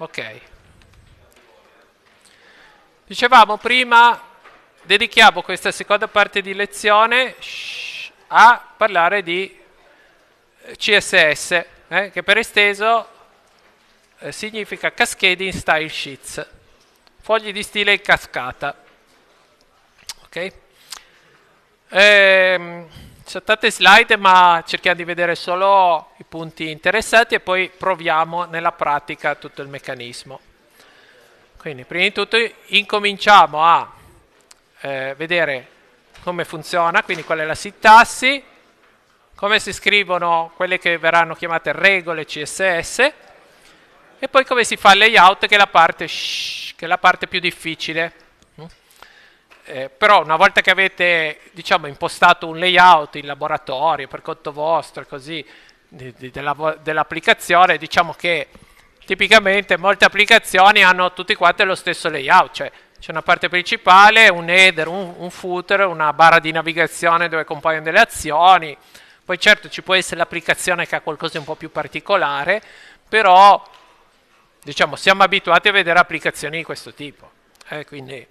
Ok. Dicevamo prima, dedichiamo questa seconda parte di lezione a parlare di eh, CSS, eh, che per esteso eh, significa Cascading Style Sheets, fogli di stile in cascata. Ok? Ehm, sono cioè, tante slide ma cerchiamo di vedere solo i punti interessanti e poi proviamo nella pratica tutto il meccanismo. Quindi prima di tutto incominciamo a eh, vedere come funziona, quindi qual è la sintassi, come si scrivono quelle che verranno chiamate regole CSS e poi come si fa il layout che è la parte, shh, che è la parte più difficile. Eh, però una volta che avete diciamo, impostato un layout in laboratorio per conto vostro così di, di, della, dell'applicazione, diciamo che tipicamente molte applicazioni hanno tutti quanti lo stesso layout, cioè c'è una parte principale, un header, un, un footer, una barra di navigazione dove compaiono delle azioni, poi certo ci può essere l'applicazione che ha qualcosa di un po' più particolare, però diciamo siamo abituati a vedere applicazioni di questo tipo. Eh, quindi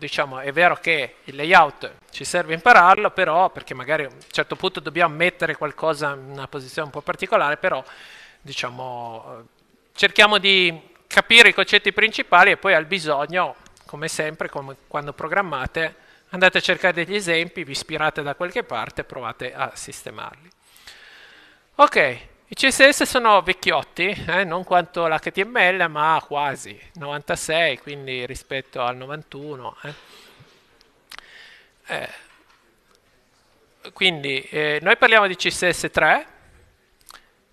diciamo, è vero che il layout ci serve impararlo, però perché magari a un certo punto dobbiamo mettere qualcosa in una posizione un po' particolare, però diciamo, eh, cerchiamo di capire i concetti principali e poi al bisogno, come sempre, come quando programmate, andate a cercare degli esempi, vi ispirate da qualche parte e provate a sistemarli. Ok, i CSS sono vecchiotti, eh? non quanto l'HTML, ma quasi, 96, quindi rispetto al 91. Eh? Eh, quindi eh, noi parliamo di CSS3,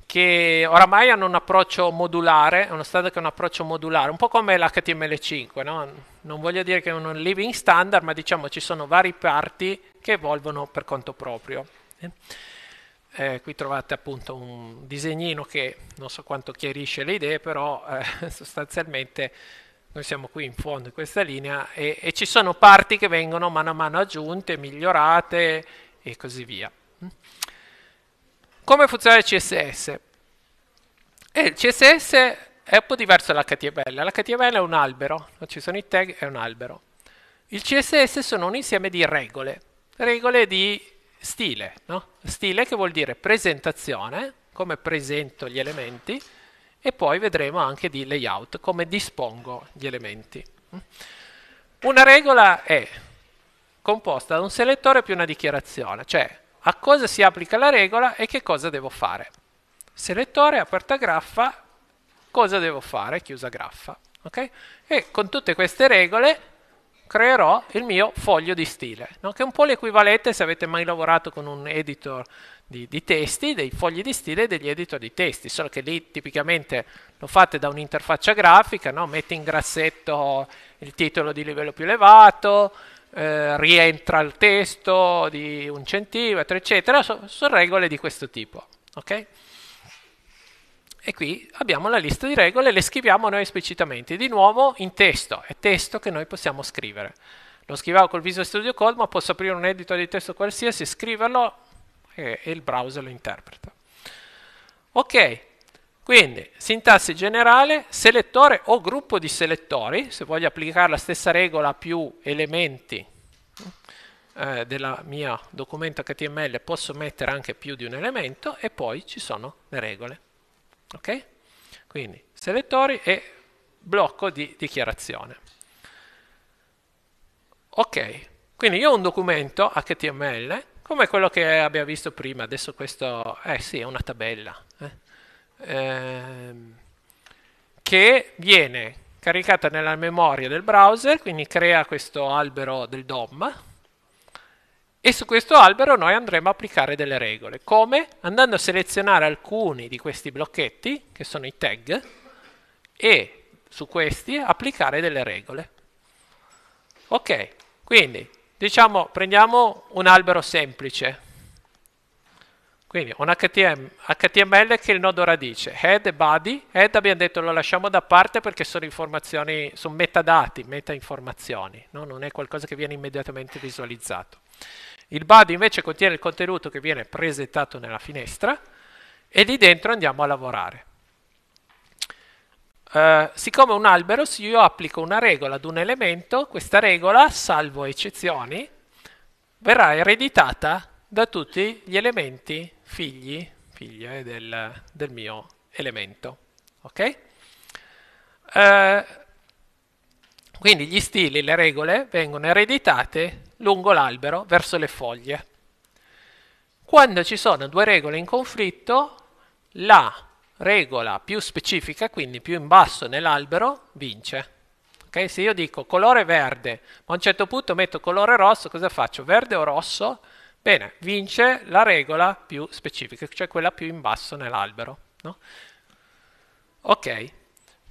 che oramai hanno un approccio modulare, uno standard che è un approccio modulare, un po' come l'HTML5, no? non voglio dire che è un living standard, ma diciamo ci sono varie parti che evolvono per conto proprio. Eh. Eh, qui trovate appunto un disegnino che non so quanto chiarisce le idee, però eh, sostanzialmente noi siamo qui in fondo in questa linea e, e, ci sono parti che vengono mano a mano aggiunte, migliorate e così via. Come funziona il CSS? Eh, il CSS è un po' diverso dall'HTML. L'HTML è un albero, non ci sono i tag, è un albero. Il CSS sono un insieme di regole, regole di stile, no? Stile che vuol dire presentazione, come presento gli elementi, e poi vedremo anche di layout, come dispongo gli elementi. Una regola è composta da un selettore più una dichiarazione, cioè a cosa si applica la regola e che cosa devo fare. Selettore, aperta graffa, cosa devo fare, chiusa graffa. Okay? E con tutte queste regole creerò il mio foglio di stile, no? che è un po' l'equivalente se avete mai lavorato con un editor di, di testi, dei fogli di stile e degli editor di testi, solo che lì tipicamente lo fate da un'interfaccia grafica, no? metti in grassetto il titolo di livello più elevato, eh, rientra il testo di un centimetro, eccetera, sono so regole di questo tipo. Okay? E qui abbiamo la lista di regole, le scriviamo noi esplicitamente, di nuovo in testo, è testo che noi possiamo scrivere. Lo scrivavo col Visual Studio Code, ma posso aprire un editor di testo qualsiasi, scriverlo e, e il browser lo interpreta. Ok, quindi sintassi generale, selettore o gruppo di selettori, se voglio applicare la stessa regola a più elementi eh, della mia documento HTML posso mettere anche più di un elemento e poi ci sono le regole. Ok? Quindi selettori e blocco di dichiarazione. Ok, quindi io ho un documento HTML come quello che abbiamo visto prima, adesso questo, eh sì, è una tabella, eh, ehm, che viene caricata nella memoria del browser, quindi crea questo albero del DOM, e su questo albero noi andremo a applicare delle regole. Come? Andando a selezionare alcuni di questi blocchetti, che sono i tag, e su questi applicare delle regole. Ok, quindi diciamo, prendiamo un albero semplice. Quindi un HTML, che è il nodo radice, head e body. Head abbiamo detto lo lasciamo da parte perché sono informazioni, sono metadati, metainformazioni, no? non è qualcosa che viene immediatamente visualizzato. Il body invece contiene il contenuto che viene presentato nella finestra e lì dentro andiamo a lavorare. Uh, siccome un albero, se io applico una regola ad un elemento, questa regola, salvo eccezioni, verrà ereditata da tutti gli elementi figli, figlie del, del mio elemento. Ok? Uh, quindi gli stili, le regole vengono ereditate lungo l'albero verso le foglie. Quando ci sono due regole in conflitto, la regola più specifica, quindi più in basso nell'albero, vince. Okay? Se io dico colore verde, ma a un certo punto metto colore rosso, cosa faccio? Verde o rosso? Bene, vince la regola più specifica, cioè quella più in basso nell'albero. No? Ok,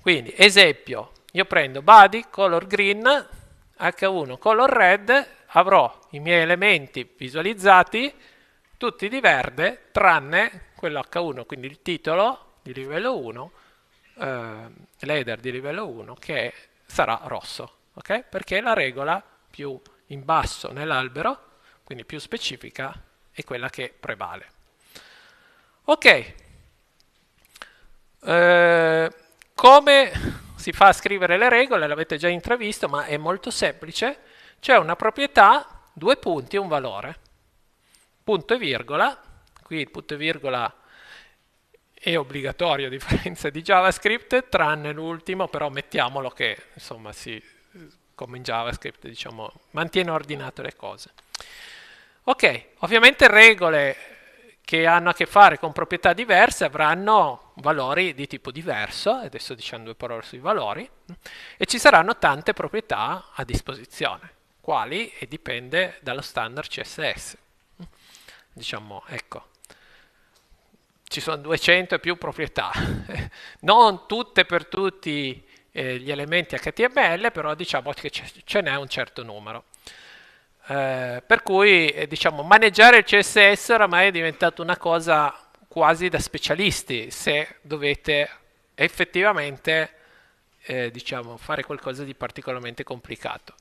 quindi esempio, io prendo body, color green, H1, color red, avrò i miei elementi visualizzati tutti di verde tranne quello H1, quindi il titolo di livello 1, eh, l'header di livello 1 che sarà rosso, okay? perché la regola più in basso nell'albero, quindi più specifica, è quella che prevale. Ok, eh, come si fa a scrivere le regole? L'avete già intravisto, ma è molto semplice c'è una proprietà, due punti e un valore. Punto e virgola, qui il punto e virgola è obbligatorio a differenza di JavaScript, tranne l'ultimo, però mettiamolo che insomma si, come in JavaScript diciamo, mantiene ordinate le cose. Ok, ovviamente regole che hanno a che fare con proprietà diverse avranno valori di tipo diverso, adesso diciamo due parole sui valori, e ci saranno tante proprietà a disposizione quali e dipende dallo standard CSS. Diciamo, ecco, ci sono 200 e più proprietà, non tutte per tutti eh, gli elementi HTML, però diciamo che ce n'è un certo numero. Eh, per cui, eh, diciamo, maneggiare il CSS oramai è diventato una cosa quasi da specialisti, se dovete effettivamente, eh, diciamo, fare qualcosa di particolarmente complicato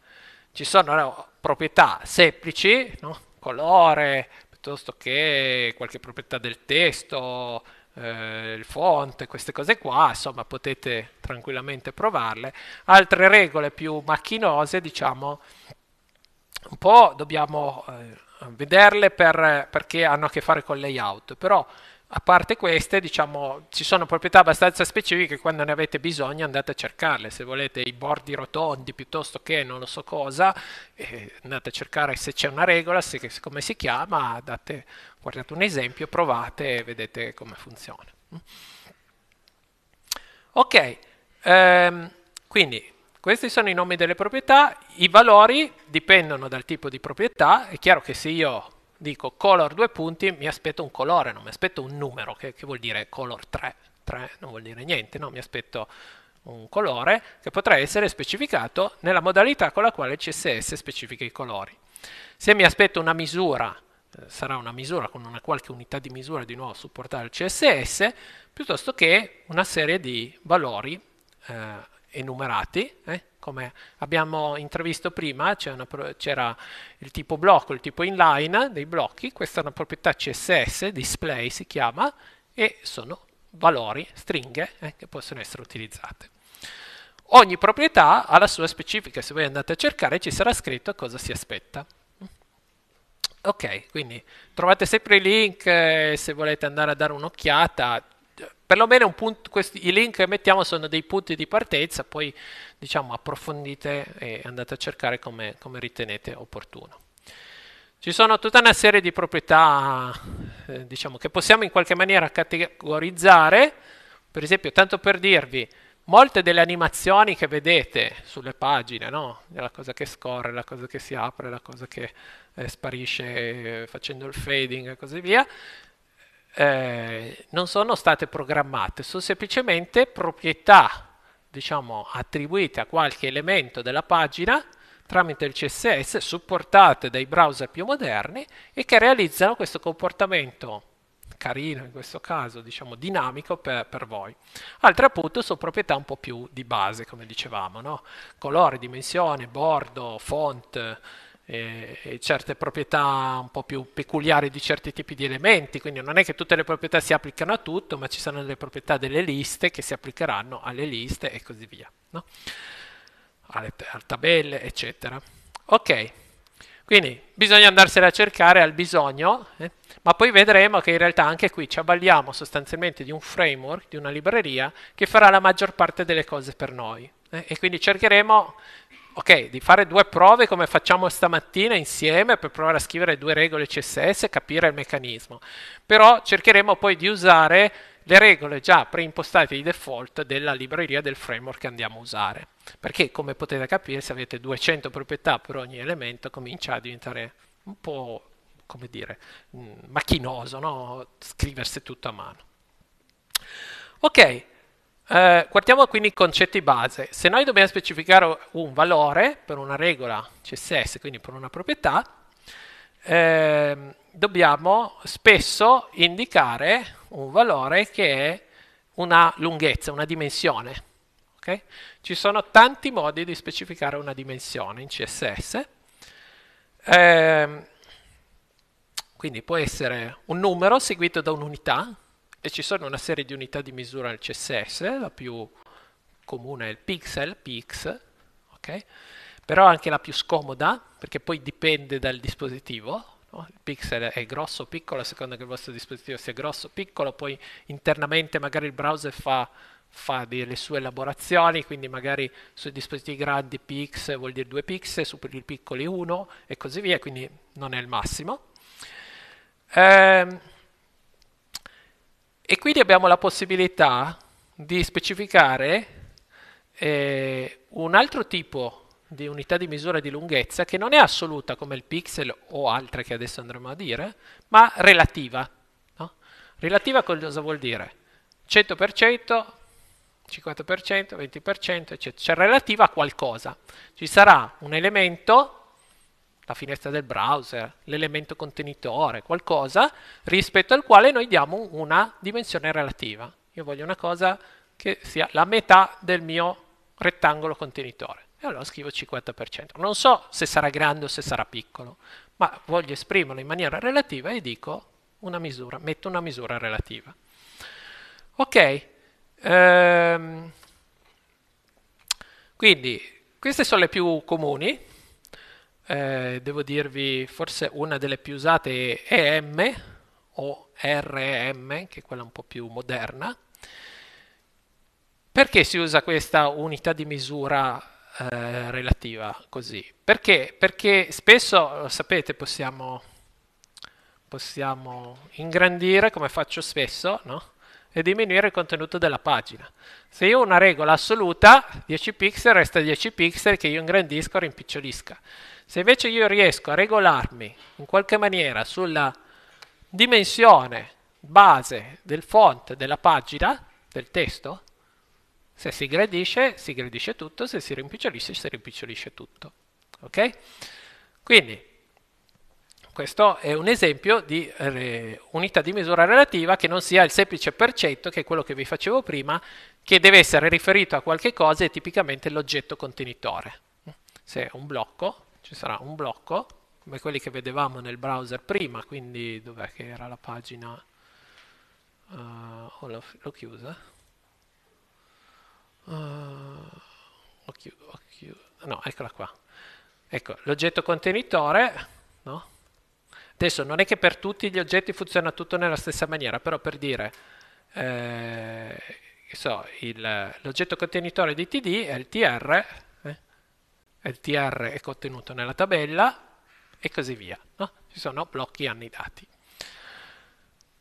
ci sono no, proprietà semplici, no? colore, piuttosto che qualche proprietà del testo, eh, il font, queste cose qua, insomma potete tranquillamente provarle. Altre regole più macchinose, diciamo, un po' dobbiamo eh, vederle per, perché hanno a che fare con il layout, però a parte queste, diciamo, ci sono proprietà abbastanza specifiche, quando ne avete bisogno andate a cercarle, se volete i bordi rotondi piuttosto che non lo so cosa, eh, andate a cercare se c'è una regola, se, come si chiama, date, guardate un esempio, provate e vedete come funziona. Mm. Ok, ehm, quindi questi sono i nomi delle proprietà, i valori dipendono dal tipo di proprietà, è chiaro che se io dico color due punti, mi aspetto un colore, non mi aspetto un numero, che, che vuol dire color 3, 3 non vuol dire niente, no? mi aspetto un colore che potrà essere specificato nella modalità con la quale CSS specifica i colori. Se mi aspetto una misura, eh, sarà una misura con una qualche unità di misura di nuovo supportata dal CSS, piuttosto che una serie di valori eh, enumerati, eh, come abbiamo intravisto prima, c'era il tipo blocco, il tipo inline dei blocchi, questa è una proprietà CSS, display si chiama, e sono valori, stringhe eh, che possono essere utilizzate. Ogni proprietà ha la sua specifica, se voi andate a cercare ci sarà scritto cosa si aspetta. Ok, quindi trovate sempre i link eh, se volete andare a dare un'occhiata, perlomeno punto, questi, i link che mettiamo sono dei punti di partenza, poi diciamo approfondite e andate a cercare come, come ritenete opportuno. Ci sono tutta una serie di proprietà eh, diciamo, che possiamo in qualche maniera categorizzare, per esempio, tanto per dirvi, molte delle animazioni che vedete sulle pagine, no? la cosa che scorre, la cosa che si apre, la cosa che eh, sparisce eh, facendo il fading e così via, eh, non sono state programmate, sono semplicemente proprietà diciamo, attribuite a qualche elemento della pagina tramite il CSS supportate dai browser più moderni e che realizzano questo comportamento carino in questo caso, diciamo dinamico per, per voi. Altre appunto sono proprietà un po' più di base, come dicevamo, no? colore, dimensione, bordo, font, e, e certe proprietà un po' più peculiari di certi tipi di elementi, quindi non è che tutte le proprietà si applicano a tutto, ma ci sono le proprietà delle liste che si applicheranno alle liste e così via, no? alle, alle tabelle, eccetera. Ok, quindi bisogna andarsene a cercare al bisogno, eh? ma poi vedremo che in realtà anche qui ci avvaliamo sostanzialmente di un framework, di una libreria, che farà la maggior parte delle cose per noi. Eh? E quindi cercheremo ok, di fare due prove come facciamo stamattina insieme per provare a scrivere due regole CSS e capire il meccanismo. Però cercheremo poi di usare le regole già preimpostate di default della libreria del framework che andiamo a usare. Perché come potete capire se avete 200 proprietà per ogni elemento comincia a diventare un po' come dire, mm, macchinoso, no? scriversi tutto a mano. Ok, eh, guardiamo quindi i concetti base. Se noi dobbiamo specificare un valore per una regola CSS, quindi per una proprietà, eh, dobbiamo spesso indicare un valore che è una lunghezza, una dimensione. Okay? Ci sono tanti modi di specificare una dimensione in CSS. Eh, quindi può essere un numero seguito da un'unità, e ci sono una serie di unità di misura nel CSS, la più comune è il pixel, px, okay? però anche la più scomoda, perché poi dipende dal dispositivo, no? il pixel è grosso o piccolo, a seconda che il vostro dispositivo sia grosso o piccolo, poi internamente magari il browser fa, fa delle sue elaborazioni, quindi magari sui dispositivi grandi px vuol dire 2 pixel, su quelli piccoli 1 e così via, quindi non è il massimo. Ehm, e quindi abbiamo la possibilità di specificare eh, un altro tipo di unità di misura di lunghezza che non è assoluta come il pixel o altre che adesso andremo a dire, ma relativa. No? Relativa cosa vuol dire? 100%, 50%, 20%, eccetera. Cioè relativa a qualcosa. Ci sarà un elemento la finestra del browser, l'elemento contenitore, qualcosa rispetto al quale noi diamo una dimensione relativa. Io voglio una cosa che sia la metà del mio rettangolo contenitore. E allora scrivo 50%. Non so se sarà grande o se sarà piccolo, ma voglio esprimerlo in maniera relativa e dico una misura, metto una misura relativa. Ok, ehm, quindi queste sono le più comuni eh, devo dirvi forse una delle più usate è EM o RM, che è quella un po' più moderna. Perché si usa questa unità di misura eh, relativa così? Perché? Perché spesso, lo sapete, possiamo, possiamo ingrandire, come faccio spesso, no? e diminuire il contenuto della pagina. Se io ho una regola assoluta, 10 pixel resta 10 pixel che io ingrandisco o rimpicciolisca. Se invece io riesco a regolarmi in qualche maniera sulla dimensione base del font della pagina, del testo, se si gradisce, si gradisce tutto, se si rimpicciolisce, si rimpicciolisce tutto. Ok? Quindi, questo è un esempio di eh, unità di misura relativa che non sia il semplice percetto, che è quello che vi facevo prima, che deve essere riferito a qualche cosa e tipicamente l'oggetto contenitore. Se è un blocco, ci sarà un blocco, come quelli che vedevamo nel browser prima, quindi dov'è che era la pagina? Uh, l'ho, l'ho chiusa. Uh, ho chiuso, ho chiuso. No, eccola qua. Ecco, l'oggetto contenitore, no? Adesso non è che per tutti gli oggetti funziona tutto nella stessa maniera, però per dire, eh, so, il, l'oggetto contenitore di TD è il TR LTR è contenuto nella tabella e così via. No? Ci sono blocchi anni dati.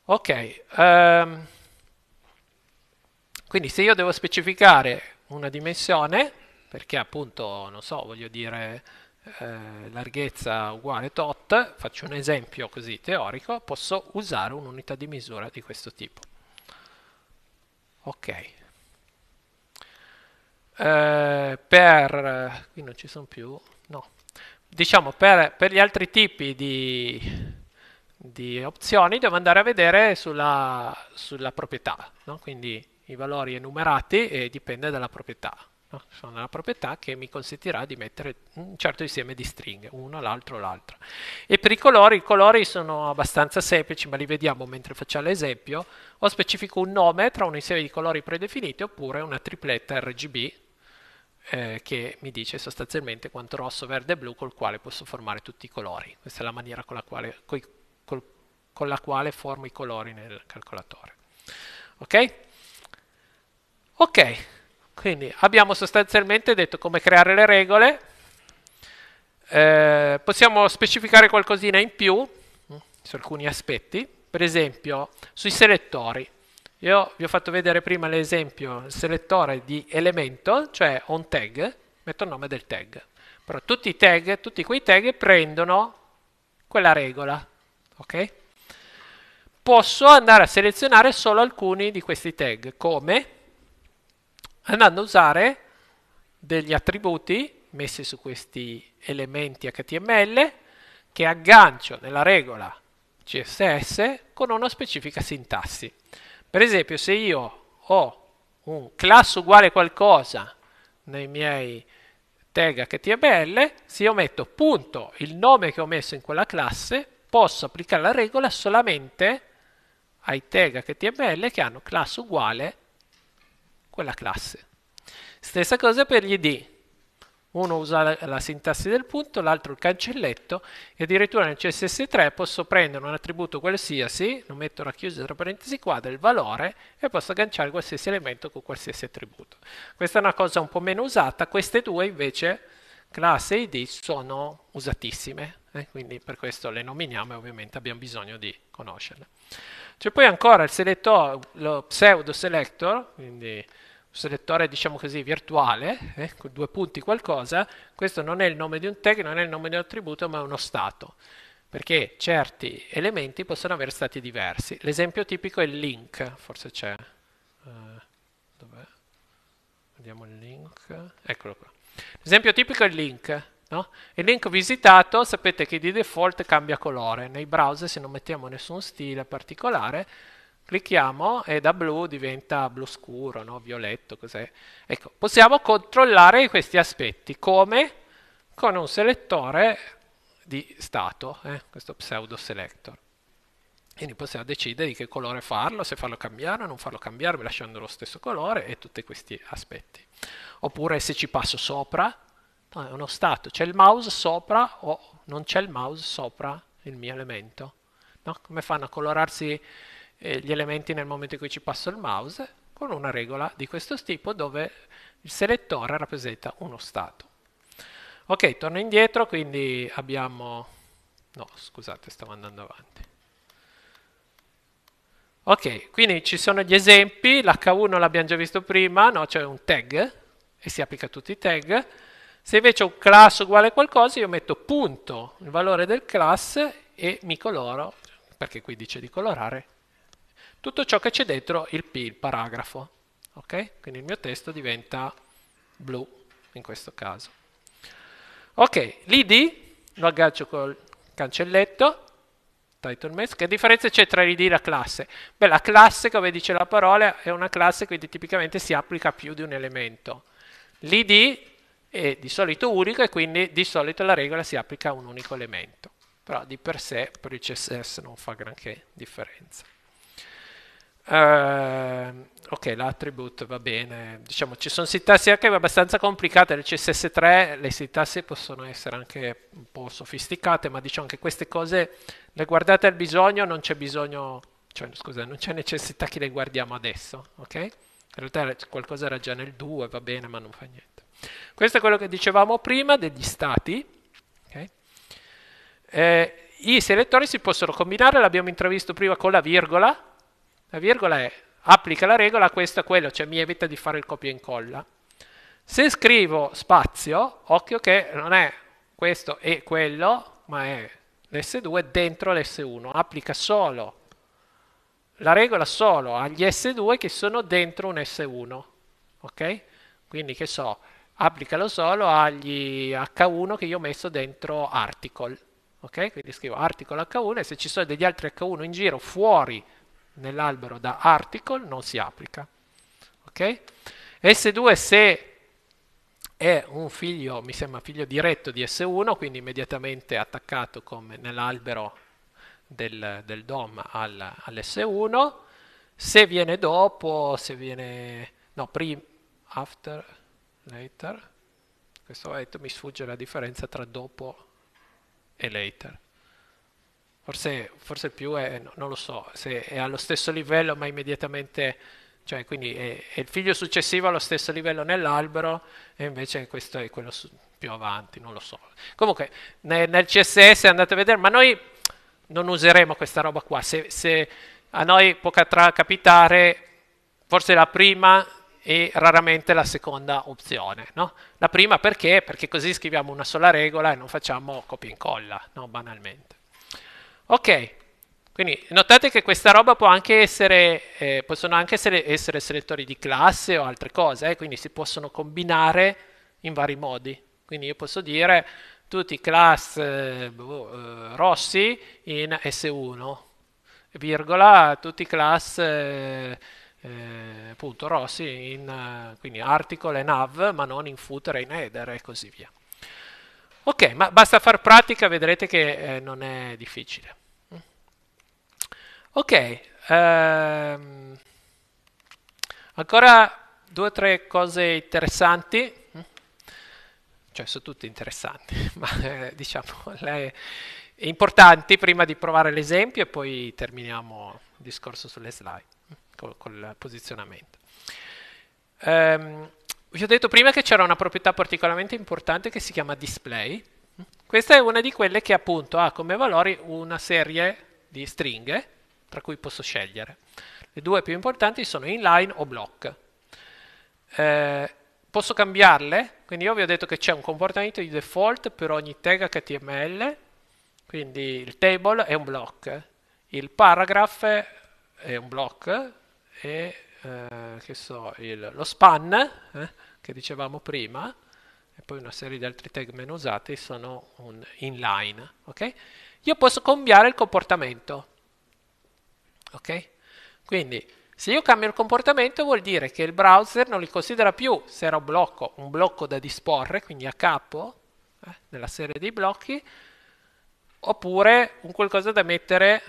Ok, um, quindi se io devo specificare una dimensione, perché appunto, non so, voglio dire eh, larghezza uguale tot, faccio un esempio così teorico, posso usare un'unità di misura di questo tipo. Ok, eh, per, qui non ci sono più, no, diciamo per, per gli altri tipi di, di, opzioni devo andare a vedere sulla, sulla proprietà, no? quindi i valori enumerati e dipende dalla proprietà. No? Sono la proprietà che mi consentirà di mettere un certo insieme di stringhe, uno, l'altro, l'altro. E per i colori, i colori sono abbastanza semplici, ma li vediamo mentre facciamo l'esempio. O specifico un nome tra un insieme di colori predefiniti oppure una tripletta RGB eh, che mi dice sostanzialmente quanto rosso, verde e blu col quale posso formare tutti i colori. Questa è la maniera con la quale, coi, col, con la quale formo i colori nel calcolatore. Ok? Ok, quindi abbiamo sostanzialmente detto come creare le regole, eh, possiamo specificare qualcosina in più mm, su alcuni aspetti, per esempio sui selettori. Io vi ho fatto vedere prima l'esempio, il selettore di elemento, cioè un tag, metto il nome del tag. Però tutti i tag, tutti quei tag prendono quella regola, ok? Posso andare a selezionare solo alcuni di questi tag, come? Andando a usare degli attributi messi su questi elementi HTML che aggancio nella regola CSS con una specifica sintassi. Per esempio, se io ho un class uguale qualcosa nei miei tag html, se io metto punto il nome che ho messo in quella classe, posso applicare la regola solamente ai tag html che hanno class uguale quella classe. Stessa cosa per gli id uno usa la sintassi del punto, l'altro il cancelletto e addirittura nel CSS3 posso prendere un attributo qualsiasi, lo metto racchiuso tra parentesi quadra, il valore e posso agganciare qualsiasi elemento con qualsiasi attributo. Questa è una cosa un po' meno usata, queste due invece, classe id, sono usatissime, eh? quindi per questo le nominiamo e ovviamente abbiamo bisogno di conoscerle. C'è poi ancora il selector, lo pseudo selector, quindi selettore diciamo così virtuale, eh, con due punti qualcosa, questo non è il nome di un tag, non è il nome di un attributo, ma è uno stato, perché certi elementi possono avere stati diversi. L'esempio tipico è il link, forse c'è, uh, dov'è? Vediamo il link, eccolo qua. L'esempio tipico è il link, No? Il link visitato sapete che di default cambia colore, nei browser se non mettiamo nessun stile particolare Clicchiamo e da blu diventa blu scuro, no? violetto, cos'è? Ecco, possiamo controllare questi aspetti, come? Con un selettore di stato, eh? questo pseudo selector. Quindi possiamo decidere di che colore farlo, se farlo cambiare o non farlo cambiare, lasciando lo stesso colore e tutti questi aspetti. Oppure se ci passo sopra, no, è uno stato, c'è il mouse sopra o non c'è il mouse sopra il mio elemento. No? Come fanno a colorarsi eh, gli elementi nel momento in cui ci passo il mouse con una regola di questo tipo dove il selettore rappresenta uno stato. Ok, torno indietro, quindi abbiamo... No, scusate, stavo andando avanti. Ok, quindi ci sono gli esempi, l'H1 l'abbiamo già visto prima, no, c'è cioè un tag e si applica a tutti i tag. Se invece ho un class uguale a qualcosa, io metto punto il valore del class e mi coloro, perché qui dice di colorare, tutto ciò che c'è dentro il, P, il paragrafo. Ok? Quindi il mio testo diventa blu in questo caso. Ok, l'id lo aggancio col cancelletto, title mask, che differenza c'è tra l'id e la classe? Beh, la classe, come dice la parola, è una classe, quindi tipicamente si applica a più di un elemento. L'id è di solito unico e quindi di solito la regola si applica a un unico elemento. Però di per sé per il CSS non fa granché differenza. Uh, ok, l'attribute va bene. Diciamo, ci sono sintassi anche abbastanza complicate. Nel CSS3 le sintassi possono essere anche un po' sofisticate, ma diciamo che queste cose le guardate al bisogno, non c'è bisogno, cioè scusa, non c'è necessità che le guardiamo adesso, ok? In realtà qualcosa era già nel 2, va bene, ma non fa niente. Questo è quello che dicevamo prima degli stati. Okay? Eh, I selettori si possono combinare, l'abbiamo intravisto prima con la virgola, la virgola è applica la regola a questo e a quello, cioè mi evita di fare il copia e incolla. Se scrivo spazio, occhio che non è questo e quello, ma è l'S2 dentro l'S1, applica solo la regola solo agli S2 che sono dentro un S1, ok? Quindi che so, applicalo solo agli H1 che io ho messo dentro article, ok? Quindi scrivo article H1 e se ci sono degli altri H1 in giro fuori nell'albero da article non si applica. Okay? S2 se è un figlio, mi sembra figlio diretto di S1, quindi immediatamente attaccato come nell'albero del, del DOM al, all'S1, se viene dopo, se viene... no, prima, after, later, questo momento mi sfugge la differenza tra dopo e later forse, forse il più è, non lo so, se è allo stesso livello ma immediatamente, cioè quindi è, è il figlio successivo allo stesso livello nell'albero e invece questo è quello su, più avanti, non lo so. Comunque nel, nel, CSS andate a vedere, ma noi non useremo questa roba qua, se, se a noi potrà capitare forse la prima e raramente la seconda opzione. No? La prima perché? Perché così scriviamo una sola regola e non facciamo copia e incolla, no? banalmente. Ok, quindi notate che questa roba può anche essere, eh, possono anche essere, essere, selettori di classe o altre cose, eh, quindi si possono combinare in vari modi. Quindi io posso dire tutti i class eh, boh, eh, rossi in S1, virgola, tutti i class eh, eh, punto rossi in quindi article e nav, ma non in footer e in header e così via. Ok, ma basta far pratica, vedrete che eh, non è difficile. Ok, ehm, ancora due o tre cose interessanti, cioè sono tutte interessanti, ma eh, diciamo le importanti prima di provare l'esempio e poi terminiamo il discorso sulle slide col, col posizionamento. Ehm, vi ho detto prima che c'era una proprietà particolarmente importante che si chiama display. Questa è una di quelle che appunto ha come valori una serie di stringhe tra cui posso scegliere. Le due più importanti sono inline o block. Eh, posso cambiarle, quindi io vi ho detto che c'è un comportamento di default per ogni tag HTML, quindi il table è un block, il paragraph è un block e eh, che so, il, lo span eh, che dicevamo prima e poi una serie di altri tag meno usati sono un inline, ok? Io posso cambiare il comportamento, ok? Quindi se io cambio il comportamento vuol dire che il browser non li considera più se era un blocco, un blocco da disporre, quindi a capo, eh, nella serie dei blocchi, oppure un qualcosa da mettere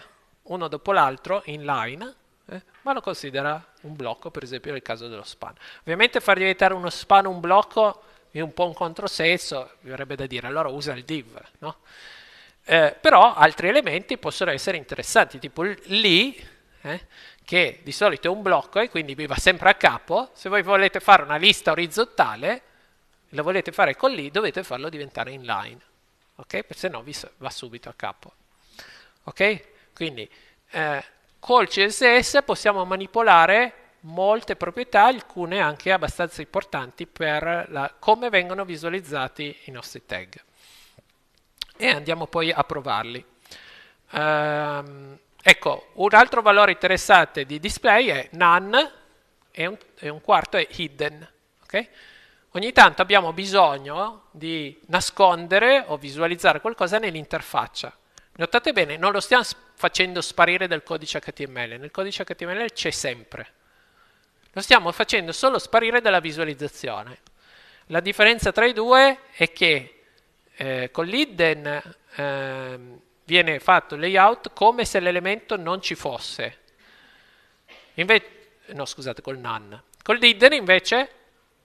uno dopo l'altro in line, eh? ma lo considera un blocco, per esempio nel caso dello span. Ovviamente far diventare uno span un blocco è un po' un controsenso, mi verrebbe da dire, allora usa il div, no? Eh, però altri elementi possono essere interessanti, tipo lì, eh, che di solito è un blocco e quindi vi va sempre a capo, se voi volete fare una lista orizzontale, la volete fare con lì, dovete farlo diventare inline, ok? Perché se no vi va subito a capo, ok? Quindi eh, Col CSS possiamo manipolare molte proprietà, alcune anche abbastanza importanti per la, come vengono visualizzati i nostri tag. E andiamo poi a provarli. Um, ecco, un altro valore interessante di display è none e un, e un quarto è hidden. Okay? Ogni tanto abbiamo bisogno di nascondere o visualizzare qualcosa nell'interfaccia. Notate bene, non lo stiamo facendo sparire dal codice HTML, nel codice HTML c'è sempre. Lo stiamo facendo solo sparire dalla visualizzazione. La differenza tra i due è che eh, con l'hidden eh, viene fatto il layout come se l'elemento non ci fosse. Inve no, scusate, col none. Con l'idden invece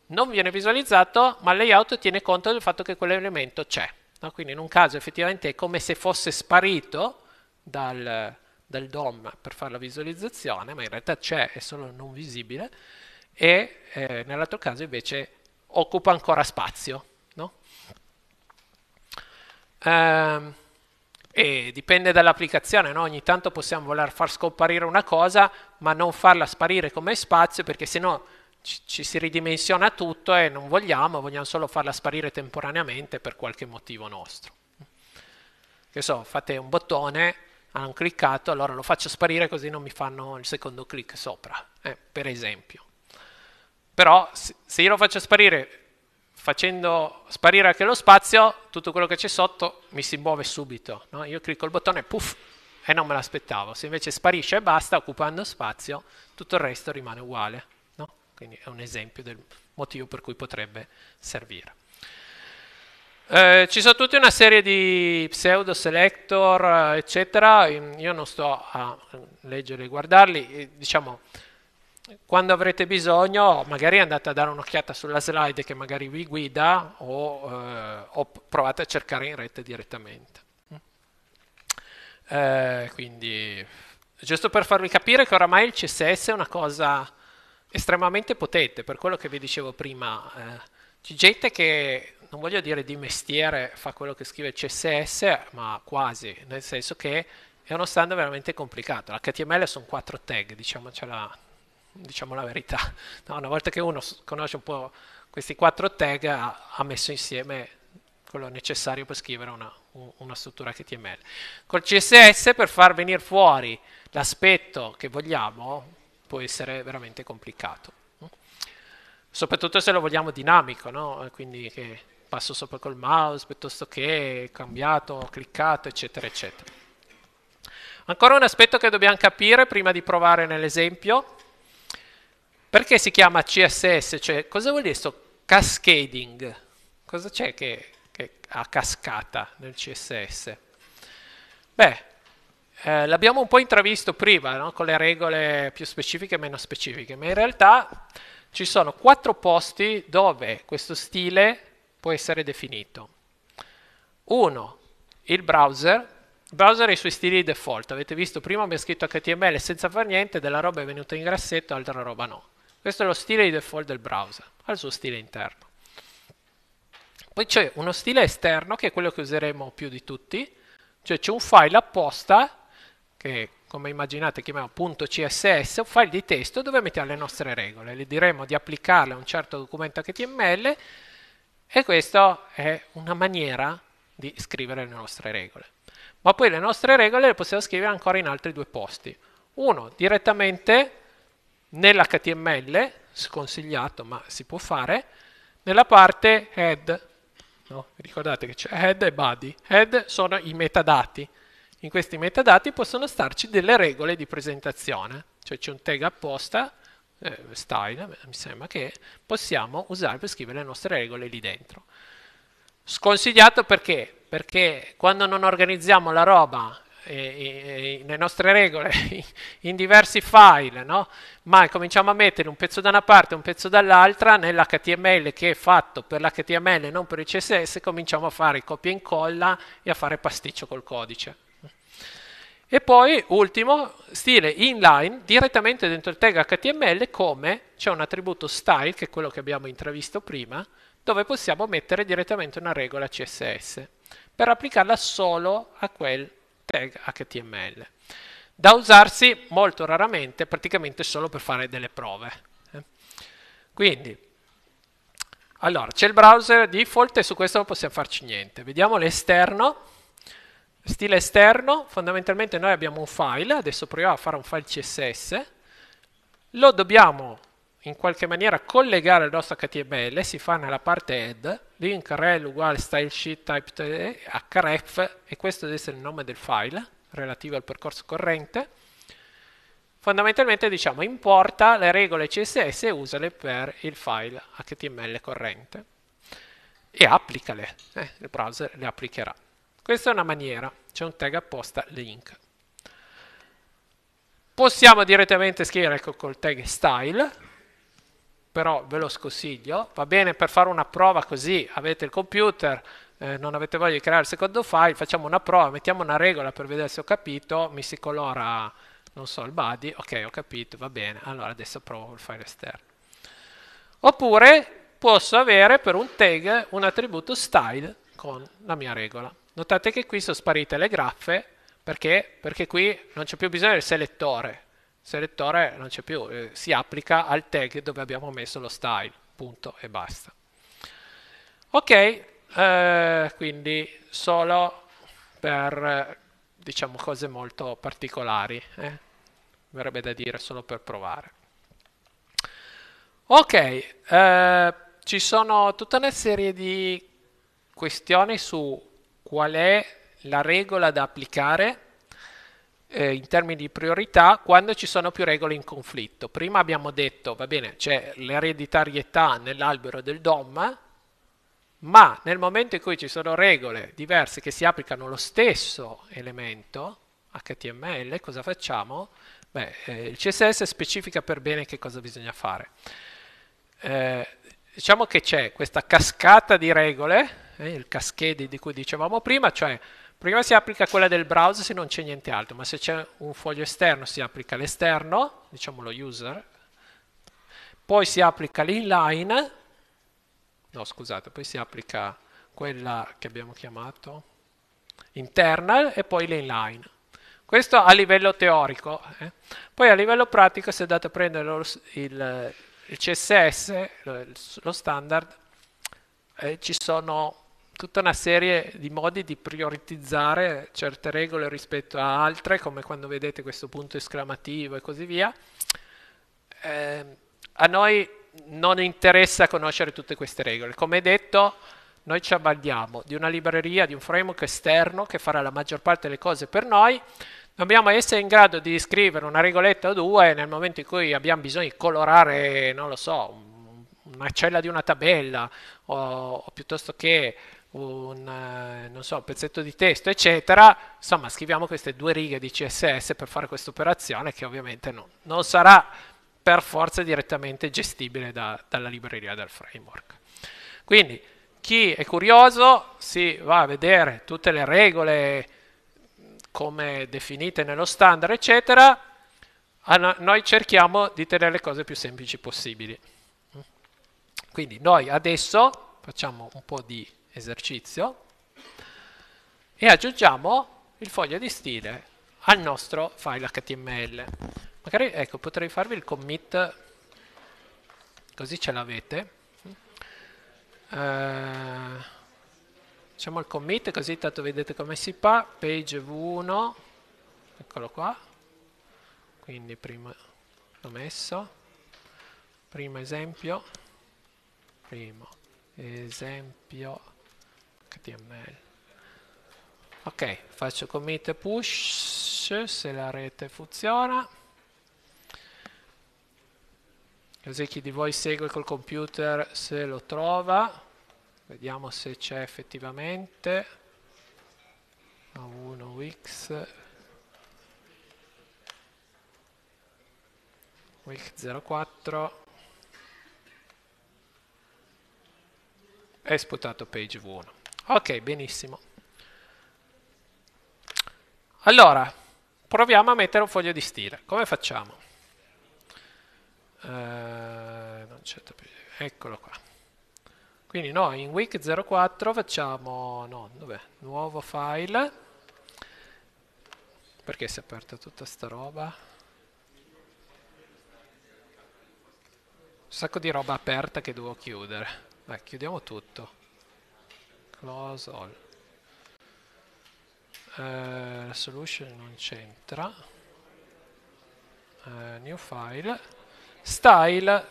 non viene visualizzato, ma il layout tiene conto del fatto che quell'elemento c'è. No? Quindi in un caso effettivamente è come se fosse sparito dal, dal DOM per fare la visualizzazione, ma in realtà c'è, è solo non visibile, e eh, nell'altro caso invece occupa ancora spazio. No? Ehm, e dipende dall'applicazione, no? ogni tanto possiamo voler far scomparire una cosa, ma non farla sparire come spazio, perché sennò no ci, ci, si ridimensiona tutto e non vogliamo, vogliamo solo farla sparire temporaneamente per qualche motivo nostro. Che so, fate un bottone, hanno cliccato, allora lo faccio sparire così non mi fanno il secondo clic sopra, eh, per esempio. Però se io lo faccio sparire facendo sparire anche lo spazio, tutto quello che c'è sotto mi si muove subito. No? Io clicco il bottone, puff, e non me l'aspettavo. Se invece sparisce e basta, occupando spazio, tutto il resto rimane uguale. Quindi è un esempio del motivo per cui potrebbe servire. Eh, ci sono tutta una serie di pseudo selector, eccetera, io non sto a leggere e guardarli, diciamo, quando avrete bisogno magari andate a dare un'occhiata sulla slide che magari vi guida o, eh, o provate a cercare in rete direttamente. Eh, quindi, giusto per farvi capire che oramai il CSS è una cosa estremamente potente, per quello che vi dicevo prima. Eh, c'è gente che, non voglio dire di mestiere, fa quello che scrive CSS, ma quasi, nel senso che è uno stand veramente complicato. L'HTML sono quattro tag, diciamocela, diciamo la verità. No, una volta che uno conosce un po' questi quattro tag, ha, ha messo insieme quello necessario per scrivere una, una struttura HTML. Col CSS per far venire fuori l'aspetto che vogliamo, può essere veramente complicato. Soprattutto se lo vogliamo dinamico, no? quindi che passo sopra col mouse piuttosto che cambiato, cliccato, eccetera, eccetera. Ancora un aspetto che dobbiamo capire prima di provare nell'esempio, perché si chiama CSS? Cioè, cosa vuol dire questo cascading? Cosa c'è che, che ha cascata nel CSS? Beh, eh, l'abbiamo un po' intravisto prima, no? con le regole più specifiche e meno specifiche, ma in realtà ci sono quattro posti dove questo stile può essere definito. Uno, il browser. Il browser ha i suoi stili di default. Avete visto, prima mi ha scritto HTML senza fare niente, della roba è venuta in grassetto, altra roba no. Questo è lo stile di default del browser, ha il suo stile interno. Poi c'è uno stile esterno, che è quello che useremo più di tutti, cioè c'è un file apposta che come immaginate chiamiamo .css, un file di testo dove mettiamo le nostre regole. Le diremo di applicarle a un certo documento HTML e questa è una maniera di scrivere le nostre regole. Ma poi le nostre regole le possiamo scrivere ancora in altri due posti. Uno direttamente nell'HTML, sconsigliato ma si può fare, nella parte head. No? Ricordate che c'è head e body. Head sono i metadati in questi metadati possono starci delle regole di presentazione, cioè c'è un tag apposta, eh, style, mi sembra, che possiamo usare per scrivere le nostre regole lì dentro. Sconsigliato perché? Perché quando non organizziamo la roba e, eh, e, eh, eh, le nostre regole in diversi file, no? ma cominciamo a mettere un pezzo da una parte e un pezzo dall'altra, nell'HTML che è fatto per l'HTML e non per il CSS, cominciamo a fare copia e incolla e a fare pasticcio col codice. E poi, ultimo, stile inline direttamente dentro il tag HTML come c'è un attributo style, che è quello che abbiamo intravisto prima, dove possiamo mettere direttamente una regola CSS per applicarla solo a quel tag HTML. Da usarsi molto raramente, praticamente solo per fare delle prove. Eh. Quindi, allora, c'è il browser default e su questo non possiamo farci niente. Vediamo l'esterno. Stile esterno, fondamentalmente noi abbiamo un file, adesso proviamo a fare un file CSS, lo dobbiamo in qualche maniera collegare al nostro HTML, si fa nella parte head, link rel uguale style sheet type href, e questo deve essere il nome del file relativo al percorso corrente, fondamentalmente diciamo importa le regole CSS e usale per il file HTML corrente e applicale, eh, il browser le applicherà. Questa è una maniera, c'è un tag apposta link. Possiamo direttamente scrivere col tag style, però ve lo sconsiglio, va bene per fare una prova così, avete il computer, eh, non avete voglia di creare il secondo file, facciamo una prova, mettiamo una regola per vedere se ho capito, mi si colora, non so, il body, ok ho capito, va bene, allora adesso provo il file esterno. Oppure posso avere per un tag un attributo style con la mia regola. Notate che qui sono sparite le graffe perché? Perché qui non c'è più bisogno del selettore. selettore non c'è più, eh, si applica al tag dove abbiamo messo lo style, punto e basta. Ok, eh, quindi solo per eh, diciamo cose molto particolari, eh? verrebbe da dire solo per provare. Ok, eh, ci sono tutta una serie di questioni su qual è la regola da applicare eh, in termini di priorità quando ci sono più regole in conflitto. Prima abbiamo detto, va bene, c'è l'ereditarietà nell'albero del DOM, ma nel momento in cui ci sono regole diverse che si applicano allo stesso elemento, HTML, cosa facciamo? Beh, eh, il CSS specifica per bene che cosa bisogna fare. Eh, diciamo che c'è questa cascata di regole eh, il cascade di cui dicevamo prima, cioè prima si applica quella del browser se non c'è niente altro, ma se c'è un foglio esterno si applica l'esterno, diciamo lo user, poi si applica l'inline, no scusate, poi si applica quella che abbiamo chiamato internal e poi l'inline. Questo a livello teorico. Eh. Poi a livello pratico se andate a prendere lo, il, il, CSS, lo standard, eh, ci sono tutta una serie di modi di prioritizzare certe regole rispetto a altre, come quando vedete questo punto esclamativo e così via. Eh, a noi non interessa conoscere tutte queste regole. Come detto, noi ci avvaliamo di una libreria, di un framework esterno che farà la maggior parte delle cose per noi. Dobbiamo essere in grado di scrivere una regoletta o due nel momento in cui abbiamo bisogno di colorare, non lo so, una cella di una tabella o, o piuttosto che un, eh, so, un pezzetto di testo, eccetera. Insomma, scriviamo queste due righe di CSS per fare questa operazione che ovviamente non, non sarà per forza direttamente gestibile da, dalla libreria, dal framework. Quindi, chi è curioso si va a vedere tutte le regole come definite nello standard, eccetera. Noi cerchiamo di tenere le cose più semplici possibili. Quindi noi adesso facciamo un po' di esercizio e aggiungiamo il foglio di stile al nostro file html. Magari ecco, potrei farvi il commit così ce l'avete. Eh, facciamo il commit così tanto vedete come si fa. Page 1 eccolo qua. Quindi prima l'ho messo. Primo esempio. Primo esempio HTML. Ok, faccio commit push se la rete funziona. Così chi di voi segue col computer se lo trova. Vediamo se c'è effettivamente. A1Wix. Wix 04. È sputato page 1. Ok, benissimo. Allora, proviamo a mettere un foglio di stile. Come facciamo? Eh, non c'è più. Eccolo qua. Quindi no, in week 04 facciamo, no, dov'è? Nuovo file. Perché si è aperta tutta sta roba? Un sacco di roba aperta che devo chiudere. Dai, chiudiamo tutto clause all. Eh, la solution non c'entra. Eh, new file. Style.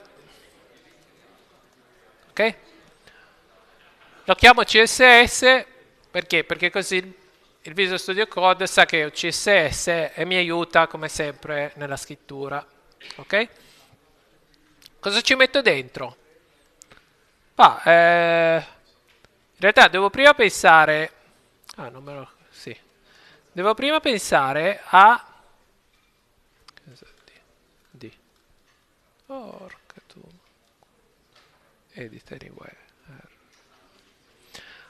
Ok? Lo chiamo CSS perché? Perché così il Visual Studio Code sa che è CSS e mi aiuta come sempre nella scrittura. Ok? Cosa ci metto dentro? Ah, eh, in realtà devo prima pensare... Ah, non me lo... Sì. Devo prima pensare a... D. Porca tu. Edit anywhere.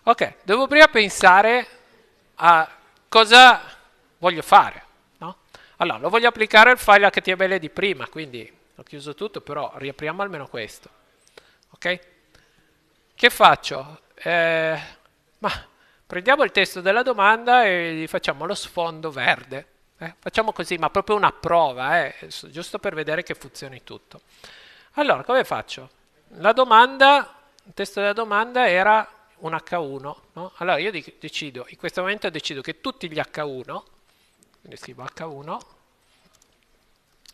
Ok, devo prima pensare a cosa voglio fare. No? Allora, lo voglio applicare al file HTML di prima, quindi ho chiuso tutto, però riapriamo almeno questo. Ok? Che faccio? Eh, ma prendiamo il testo della domanda e gli facciamo lo sfondo verde. Eh? Facciamo così, ma proprio una prova, eh? giusto per vedere che funzioni tutto. Allora, come faccio? La domanda, il testo della domanda era un H1. No? Allora io decido, in questo momento decido che tutti gli H1, quindi scrivo H1,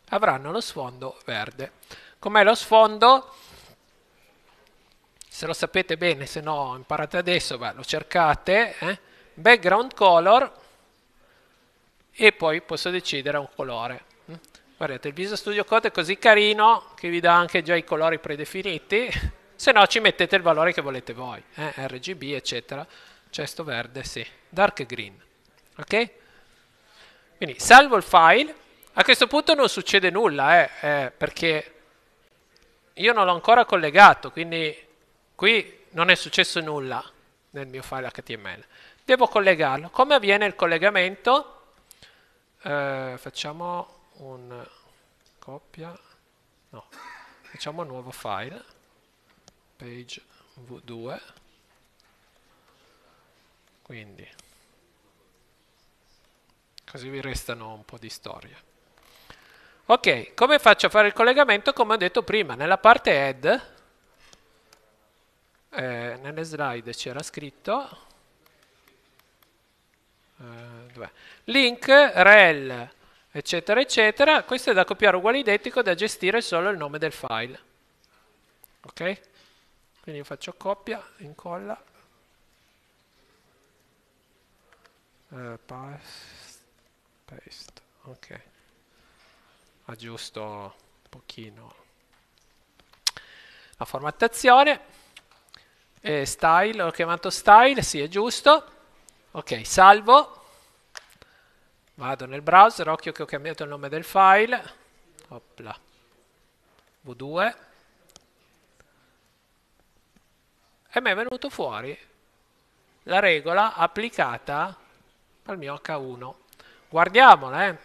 avranno lo sfondo verde. Com'è lo sfondo? se lo sapete bene, se no imparate adesso, va, lo cercate, eh? background color e poi posso decidere un colore. Mm? Guardate, il Visual Studio Code è così carino che vi dà anche già i colori predefiniti, se no ci mettete il valore che volete voi, eh? RGB eccetera, cesto verde, sì, dark green, ok? Quindi salvo il file, a questo punto non succede nulla, eh? Eh, perché io non l'ho ancora collegato, quindi Qui non è successo nulla nel mio file HTML. Devo collegarlo. Come avviene il collegamento? Eh, facciamo un copia, no, facciamo un nuovo file, page v2, quindi così vi restano un po' di storie. Ok, come faccio a fare il collegamento? Come ho detto prima, nella parte add, eh, nelle slide c'era scritto eh, link, rel, eccetera, eccetera. Questo è da copiare uguale identico, da gestire solo il nome del file. Ok? Quindi faccio copia, incolla. Eh, paste, ok. Aggiusto un pochino la formattazione eh, style, ho chiamato style, sì è giusto, ok, salvo, vado nel browser, occhio che ho cambiato il nome del file, opla, v2, e mi è venuto fuori la regola applicata al mio H1. Guardiamola, eh.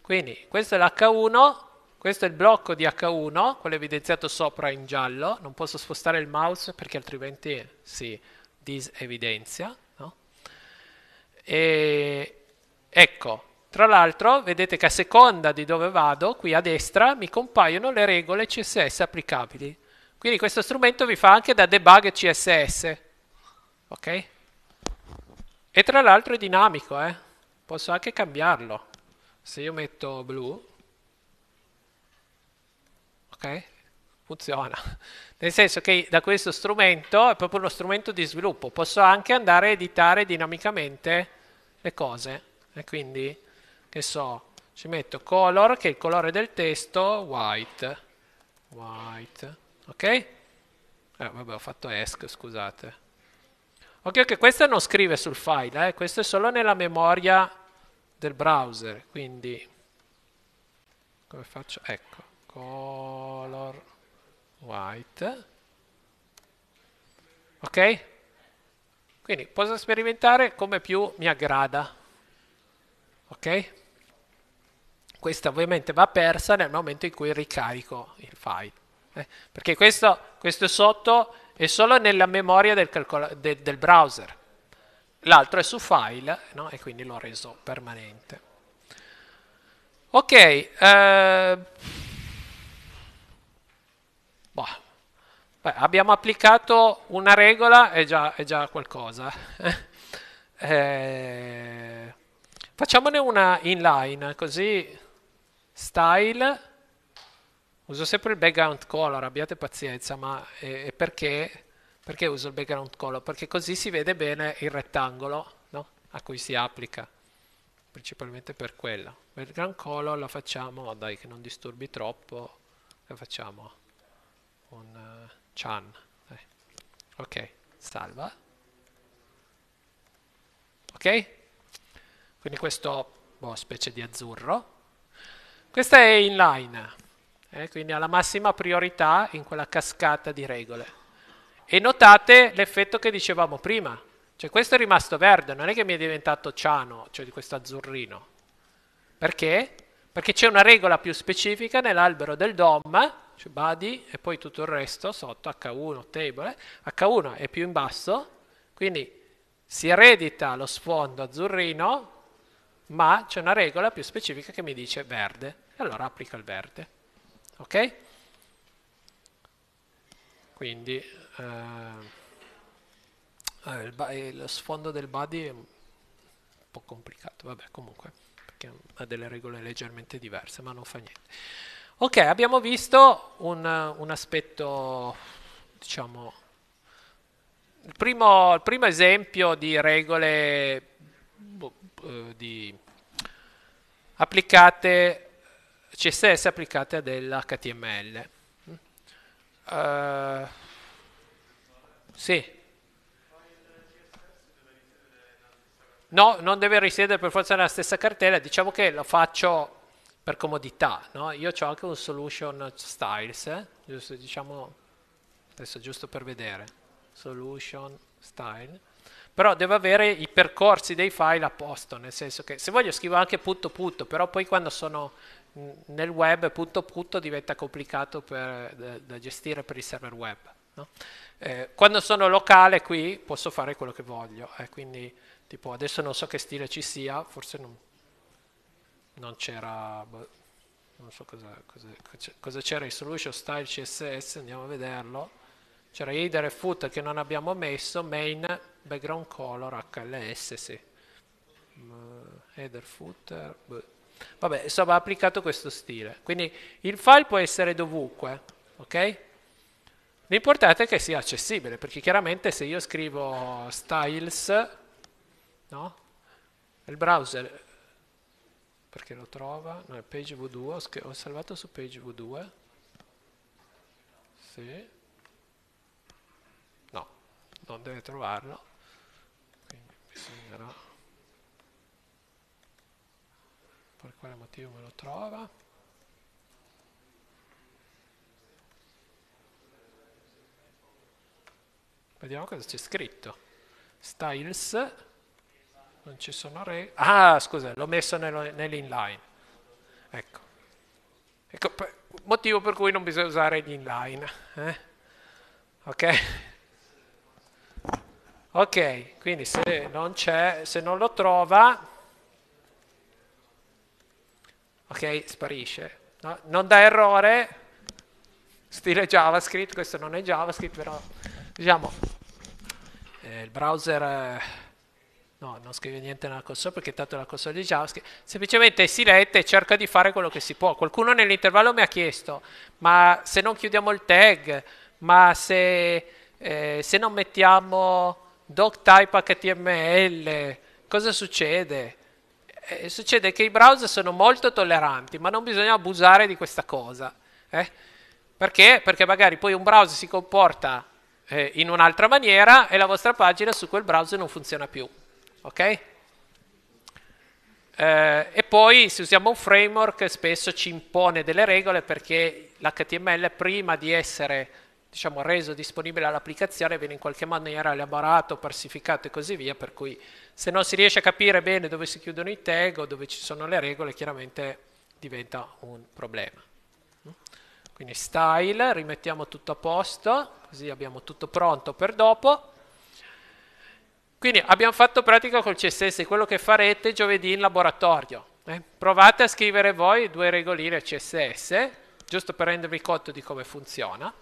quindi questo è l'H1 questo è il blocco di H1, quello evidenziato sopra in giallo. Non posso spostare il mouse perché altrimenti si disevidenzia. No? E ecco, tra l'altro vedete che a seconda di dove vado, qui a destra, mi compaiono le regole CSS applicabili. Quindi questo strumento vi fa anche da debug CSS. Ok? E tra l'altro è dinamico, eh? posso anche cambiarlo. Se io metto blu, ok? Funziona. Nel senso che da questo strumento è proprio uno strumento di sviluppo, posso anche andare a editare dinamicamente le cose. E quindi, che so, ci metto color, che è il colore del testo, white, white, ok? Eh, vabbè, ho fatto esc, scusate. Occhio okay, che questa non scrive sul file, eh, questo è solo nella memoria del browser, quindi come faccio? Ecco color white ok? quindi posso sperimentare come più mi aggrada ok? questa ovviamente va persa nel momento in cui ricarico il file eh? perché questo, questo, sotto è solo nella memoria del, de del browser l'altro è su file no? e quindi l'ho reso permanente ok eh... Bah. Beh, abbiamo applicato una regola, è già, è già qualcosa. eh, facciamone una inline, così style, uso sempre il background color, abbiate pazienza, ma è, è perché, perché uso il background color? Perché così si vede bene il rettangolo no? a cui si applica principalmente per quella. Background color lo facciamo, oh dai che non disturbi troppo, lo facciamo con uh, Chan. Dai. Eh. Ok, salva. Ok? Quindi questo boh, specie di azzurro. Questa è inline, eh, quindi ha la massima priorità in quella cascata di regole. E notate l'effetto che dicevamo prima, cioè questo è rimasto verde, non è che mi è diventato ciano, cioè di questo azzurrino. Perché? Perché c'è una regola più specifica nell'albero del DOM cioè body e poi tutto il resto sotto H1 table, H1 eh. è più in basso, quindi si eredita lo sfondo azzurrino, ma c'è una regola più specifica che mi dice verde, e allora applico il verde. Ok? Quindi eh, eh lo eh, sfondo del body è un po' complicato, vabbè comunque, perché ha delle regole leggermente diverse, ma non fa niente. Ok, abbiamo visto un, un aspetto, diciamo, il primo, il primo, esempio di regole boh, eh, di applicate, CSS applicate ad HTML. Uh, eh, sì. No, non deve risiedere per forza nella stessa cartella, diciamo che lo faccio per comodità, no? Io ho anche un solution styles, eh? giusto, diciamo, adesso giusto per vedere, solution style, però devo avere i percorsi dei file a posto, nel senso che se voglio scrivo anche punto punto, però poi quando sono nel web punto punto diventa complicato per, da, da, gestire per il server web. No? Eh, quando sono locale qui posso fare quello che voglio, eh? quindi tipo adesso non so che stile ci sia, forse non non c'era boh, non so cosa, cosa, cosa c'era in solution style css andiamo a vederlo c'era header e footer che non abbiamo messo main background color hls sì. header footer boh. vabbè insomma ha applicato questo stile quindi il file può essere dovunque ok l'importante è che sia accessibile perché chiaramente se io scrivo styles no il browser perché lo trova nel no, page v2, ho salvato su page v2, sì, no, non deve trovarlo, quindi bisognerà, per quale motivo me lo trova, vediamo cosa c'è scritto, styles non ci sono regole. Ah, scusa, l'ho messo nell'inline. Ecco. ecco. motivo per cui non bisogna usare gli inline. Eh? Ok? Ok, quindi se non c'è, se non lo trova, ok, sparisce. No? non dà errore, stile JavaScript, questo non è JavaScript, però diciamo eh, il browser... Eh, no, non scrive niente nella console perché tanto la console di JavaScript, semplicemente si lette e cerca di fare quello che si può. Qualcuno nell'intervallo mi ha chiesto, ma se non chiudiamo il tag, ma se, eh, se non mettiamo doctype HTML, cosa succede? Eh, succede che i browser sono molto tolleranti, ma non bisogna abusare di questa cosa. Eh? Perché? Perché magari poi un browser si comporta eh, in un'altra maniera e la vostra pagina su quel browser non funziona più. Ok? Eh, e poi se usiamo un framework spesso ci impone delle regole perché l'HTML prima di essere diciamo, reso disponibile all'applicazione viene in qualche maniera elaborato, parsificato e così via, per cui se non si riesce a capire bene dove si chiudono i tag o dove ci sono le regole chiaramente diventa un problema. Quindi style, rimettiamo tutto a posto, così abbiamo tutto pronto per dopo. Quindi abbiamo fatto pratica col CSS, quello che farete giovedì in laboratorio. Eh? Provate a scrivere voi due regoline CSS, giusto per rendervi conto di come funziona.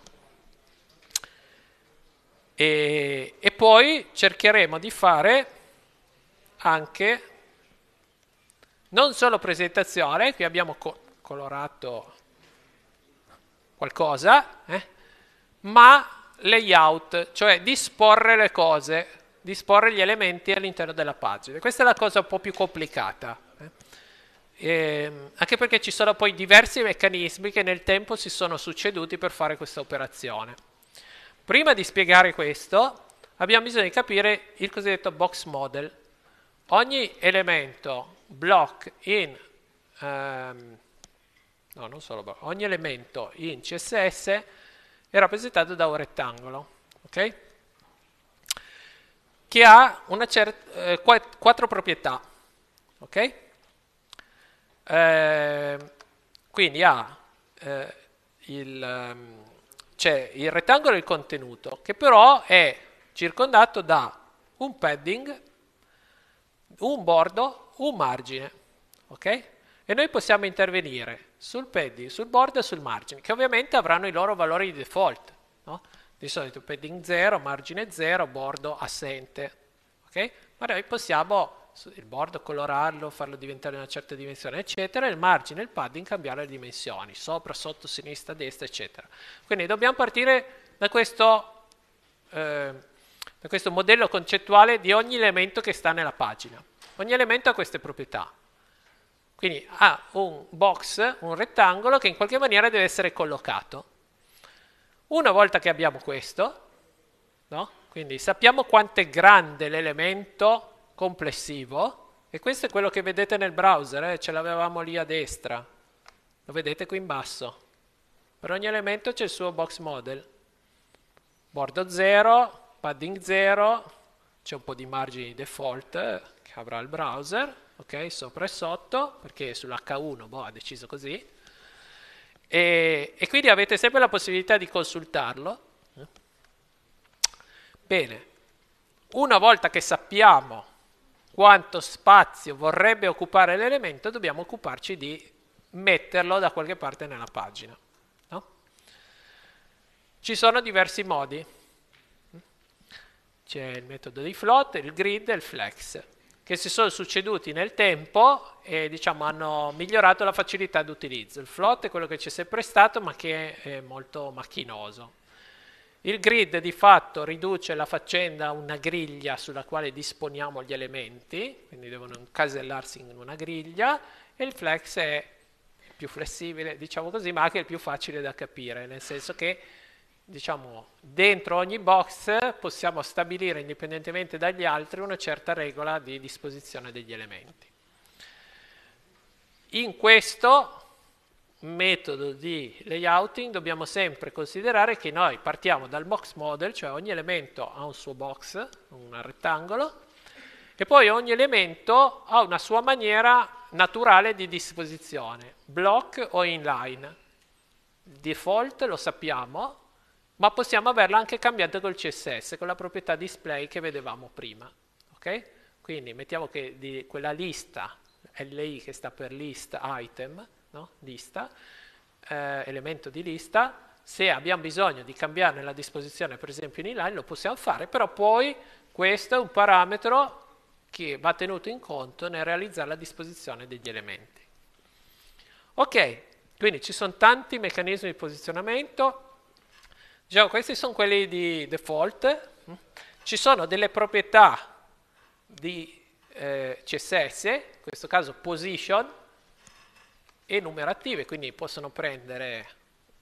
E, e poi cercheremo di fare anche non solo presentazione, qui abbiamo co colorato qualcosa, eh? ma layout, cioè disporre le cose disporre gli elementi all'interno della pagina. Questa è la cosa un po' più complicata, eh, ehm, anche perché ci sono poi diversi meccanismi che nel tempo si sono succeduti per fare questa operazione. Prima di spiegare questo, abbiamo bisogno di capire il cosiddetto box model. Ogni elemento block in... Ehm, no, non solo block, ogni elemento in CSS è rappresentato da un rettangolo, ok? che ha eh, quatt quattro proprietà. Okay? Eh, quindi ha eh, il, cioè, il rettangolo e il contenuto, che però è circondato da un padding, un bordo, un margine. Okay? E noi possiamo intervenire sul padding, sul bordo e sul margine, che ovviamente avranno i loro valori di default. No? Di solito padding 0, margine 0, bordo assente. Okay? Ma noi possiamo il bordo colorarlo, farlo diventare una certa dimensione, eccetera, e il margine, il padding cambiare le dimensioni, sopra, sotto, sinistra, destra, eccetera. Quindi dobbiamo partire da questo, eh, da questo modello concettuale di ogni elemento che sta nella pagina. Ogni elemento ha queste proprietà. Quindi ha un box, un rettangolo che in qualche maniera deve essere collocato. Una volta che abbiamo questo, no? quindi sappiamo quanto è grande l'elemento complessivo, e questo è quello che vedete nel browser, eh? ce l'avevamo lì a destra, lo vedete qui in basso. Per ogni elemento c'è il suo box model. Bordo 0, padding 0, c'è un po' di margini default eh, che avrà il browser, ok? Sopra e sotto, perché sull'H1 boh, ha deciso così e, e quindi avete sempre la possibilità di consultarlo. Bene, una volta che sappiamo quanto spazio vorrebbe occupare l'elemento, dobbiamo occuparci di metterlo da qualche parte nella pagina. No? Ci sono diversi modi. C'è il metodo di float, il grid e il flex che si sono succeduti nel tempo e diciamo, hanno migliorato la facilità d'utilizzo. Il float è quello che c'è sempre stato ma che è molto macchinoso. Il grid di fatto riduce la faccenda a una griglia sulla quale disponiamo gli elementi, quindi devono casellarsi in una griglia, e il flex è più flessibile, diciamo così, ma anche il più facile da capire, nel senso che diciamo, dentro ogni box possiamo stabilire indipendentemente dagli altri una certa regola di disposizione degli elementi. In questo metodo di layouting dobbiamo sempre considerare che noi partiamo dal box model, cioè ogni elemento ha un suo box, un rettangolo, e poi ogni elemento ha una sua maniera naturale di disposizione, block o inline. Default lo sappiamo, ma possiamo averla anche cambiata col CSS, con la proprietà display che vedevamo prima. Okay? Quindi mettiamo che di quella lista, LI che sta per list item, no? lista, eh, elemento di lista, se abbiamo bisogno di cambiarne la disposizione per esempio in inline lo possiamo fare, però poi questo è un parametro che va tenuto in conto nel realizzare la disposizione degli elementi. Ok, quindi ci sono tanti meccanismi di posizionamento, Diciamo, questi sono quelli di default. Mm? Ci sono delle proprietà di eh, CSS, in questo caso position, e numerative, quindi possono prendere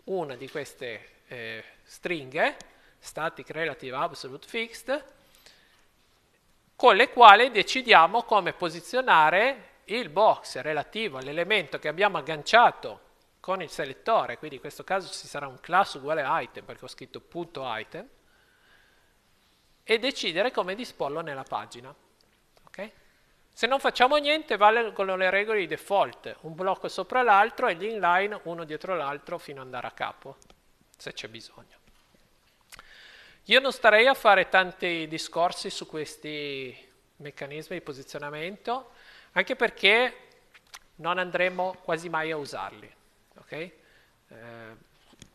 una di queste eh, stringhe, static, relative, absolute, fixed, con le quali decidiamo come posizionare il box relativo all'elemento che abbiamo agganciato con il selettore, quindi in questo caso ci sarà un class uguale a item, perché ho scritto punto item, e decidere come disporlo nella pagina. Okay? Se non facciamo niente valgono le regole di default, un blocco sopra l'altro e gli inline uno dietro l'altro fino ad andare a capo, se c'è bisogno. Io non starei a fare tanti discorsi su questi meccanismi di posizionamento, anche perché non andremo quasi mai a usarli. Okay? Eh,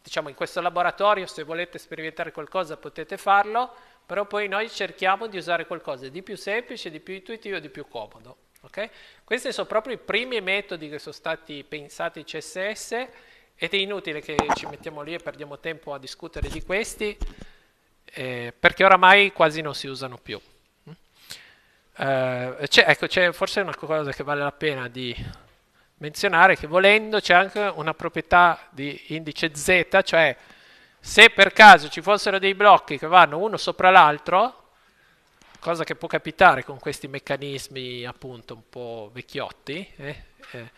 diciamo in questo laboratorio se volete sperimentare qualcosa potete farlo, però poi noi cerchiamo di usare qualcosa di più semplice, di più intuitivo, di più comodo. Okay? Questi sono proprio i primi metodi che sono stati pensati in CSS ed è inutile che ci mettiamo lì e perdiamo tempo a discutere di questi eh, perché oramai quasi non si usano più. Mm? Eh, c'è, ecco, c'è forse una cosa che vale la pena di menzionare che volendo c'è anche una proprietà di indice z, cioè se per caso ci fossero dei blocchi che vanno uno sopra l'altro, cosa che può capitare con questi meccanismi appunto un po' vecchiotti, eh, eh,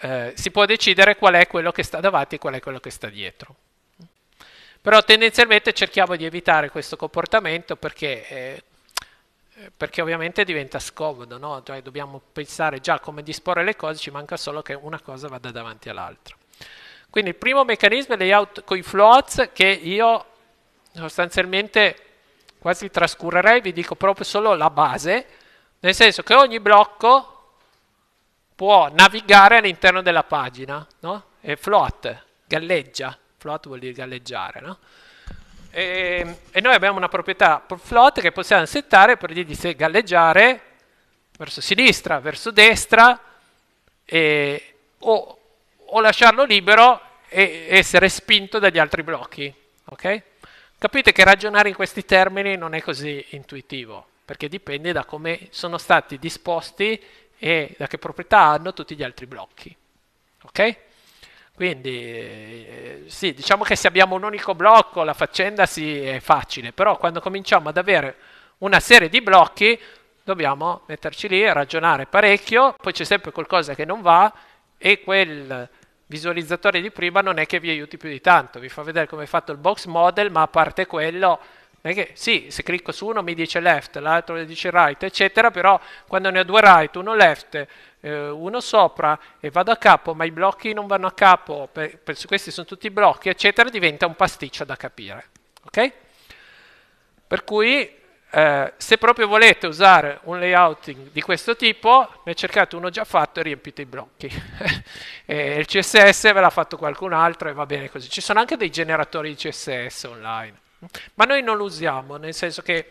eh, si può decidere qual è quello che sta davanti e qual è quello che sta dietro. Però tendenzialmente cerchiamo di evitare questo comportamento perché eh, eh, perché ovviamente diventa scomodo, no? cioè, dobbiamo pensare già come disporre le cose, ci manca solo che una cosa vada davanti all'altra. Quindi il primo meccanismo è il layout con i floats che io sostanzialmente quasi trascurerei, vi dico proprio solo la base, nel senso che ogni blocco può navigare all'interno della pagina, no? E float, galleggia, float vuol dire galleggiare, no? e, ehm, e noi abbiamo una proprietà float che possiamo settare per dirgli se galleggiare verso sinistra, verso destra e, o, o, lasciarlo libero e essere spinto dagli altri blocchi. Okay? Capite che ragionare in questi termini non è così intuitivo, perché dipende da come sono stati disposti e da che proprietà hanno tutti gli altri blocchi. Okay? Quindi eh, sì, diciamo che se abbiamo un unico blocco la faccenda sì, è facile, però quando cominciamo ad avere una serie di blocchi dobbiamo metterci lì, ragionare parecchio, poi c'è sempre qualcosa che non va e quel visualizzatore di prima non è che vi aiuti più di tanto, vi fa vedere come è fatto il box model, ma a parte quello perché sì, se clicco su uno mi dice left, l'altro mi dice right, eccetera, però quando ne ho due right, uno left eh, uno sopra e vado a capo, ma i blocchi non vanno a capo, per, per, questi sono tutti blocchi, eccetera, diventa un pasticcio da capire. Okay? Per cui eh, se proprio volete usare un layouting di questo tipo, ne cercate uno già fatto e riempite i blocchi. e eh, il CSS ve l'ha fatto qualcun altro e va bene così. Ci sono anche dei generatori di CSS online, ma noi non lo usiamo, nel senso che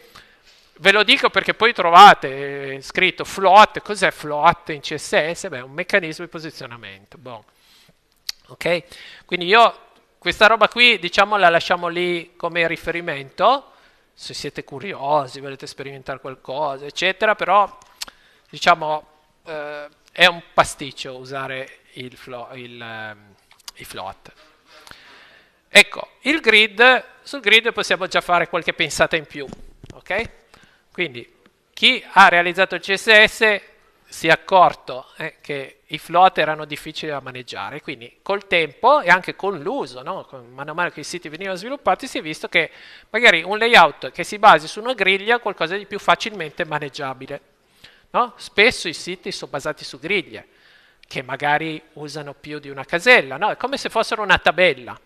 Ve lo dico perché poi trovate eh, scritto float, cos'è float in CSS? Beh, è un meccanismo di posizionamento. Bon. Okay? Quindi io questa roba qui diciamo la lasciamo lì come riferimento, se siete curiosi, volete sperimentare qualcosa, eccetera, però diciamo eh, è un pasticcio usare il, flo il, um, ehm, il float. Ecco, il grid, sul grid possiamo già fare qualche pensata in più, ok? Quindi chi ha realizzato il CSS si è accorto eh, che i float erano difficili da maneggiare, quindi col tempo e anche con l'uso, no? man mano che i siti venivano sviluppati, si è visto che magari un layout che si basi su una griglia è qualcosa di più facilmente maneggiabile. No? Spesso i siti sono basati su griglie, che magari usano più di una casella, no? è come se fossero una tabella.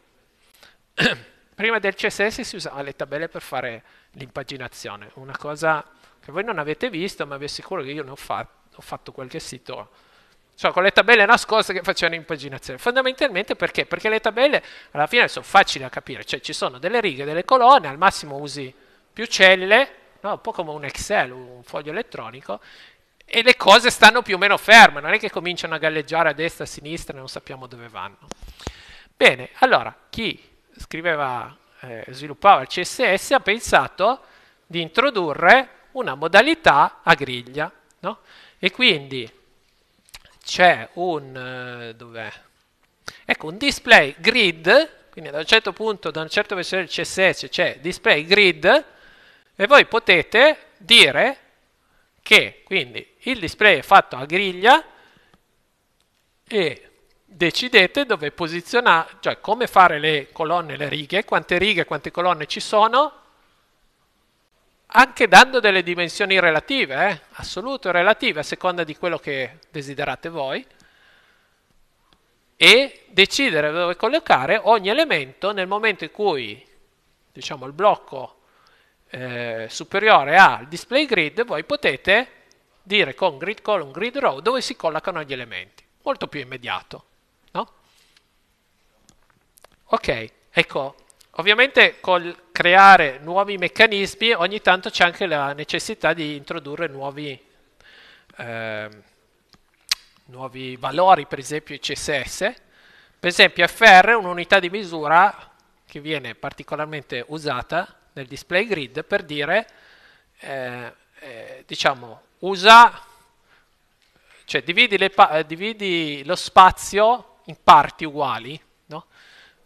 Prima del CSS si usavano le tabelle per fare l'impaginazione, una cosa che voi non avete visto, ma vi assicuro che io ne ho fatto, ho fatto qualche sito cioè con le tabelle nascoste che facevano impaginazione. Fondamentalmente perché? Perché le tabelle alla fine sono facili da capire, cioè ci sono delle righe, delle colonne, al massimo usi più celle, no? un po' come un Excel, un foglio elettronico, e le cose stanno più o meno ferme, non è che cominciano a galleggiare a destra, a sinistra, non sappiamo dove vanno. Bene, allora, chi scriveva eh, sviluppava il CSS ha pensato di introdurre una modalità a griglia. No? E quindi c'è un, eh, ecco, un, display grid, quindi da un certo punto, da una certa versione del CSS c'è display grid, e voi potete dire che quindi il display è fatto a griglia e decidete dove posizionare, cioè come fare le colonne, e le righe, quante righe, e quante colonne ci sono, anche dando delle dimensioni relative, eh, assolute o relative, a seconda di quello che desiderate voi, e decidere dove collocare ogni elemento nel momento in cui diciamo, il blocco eh, superiore il display grid, voi potete dire con grid column, grid row dove si collocano gli elementi, molto più immediato. Ok, ecco, ovviamente col creare nuovi meccanismi ogni tanto c'è anche la necessità di introdurre nuovi, eh, nuovi valori, per esempio il CSS. Per esempio FR è un'unità di misura che viene particolarmente usata nel display grid per dire, eh, eh, diciamo, usa cioè dividi, eh, dividi, lo spazio in parti uguali, no?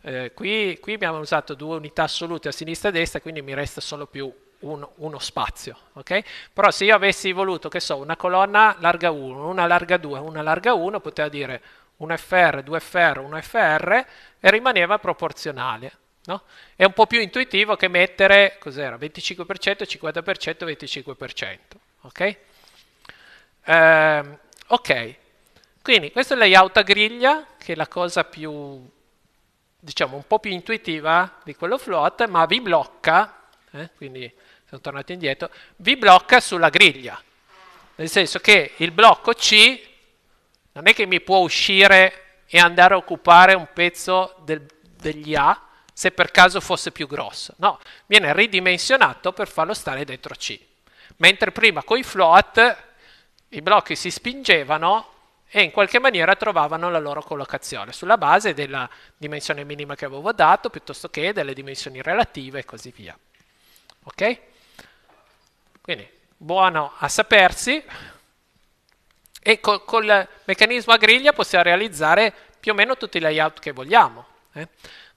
Eh, qui, qui, abbiamo usato due unità assolute a sinistra e a destra, quindi mi resta solo più uno, uno spazio. Okay? Però se io avessi voluto, che so, una colonna larga 1, una larga 2, una larga 1, poteva dire 1FR, 2FR, 1FR e rimaneva proporzionale. No? È un po' più intuitivo che mettere, cos'era, 25%, 50%, 25%. Ok? Eh, ok, quindi questo è il layout a griglia, che è la cosa più diciamo, un po' più intuitiva di quello float, ma vi blocca, eh, quindi sono tornato indietro, vi blocca sulla griglia. Nel senso che il blocco C non è che mi può uscire e andare a occupare un pezzo del, degli A se per caso fosse più grosso. No, viene ridimensionato per farlo stare dentro C. Mentre prima con i float i blocchi si spingevano e in qualche maniera trovavano la loro collocazione sulla base della dimensione minima che avevo dato piuttosto che delle dimensioni relative e così via. Ok? Quindi buono a sapersi e col, col meccanismo a griglia possiamo realizzare più o meno tutti i layout che vogliamo. Eh?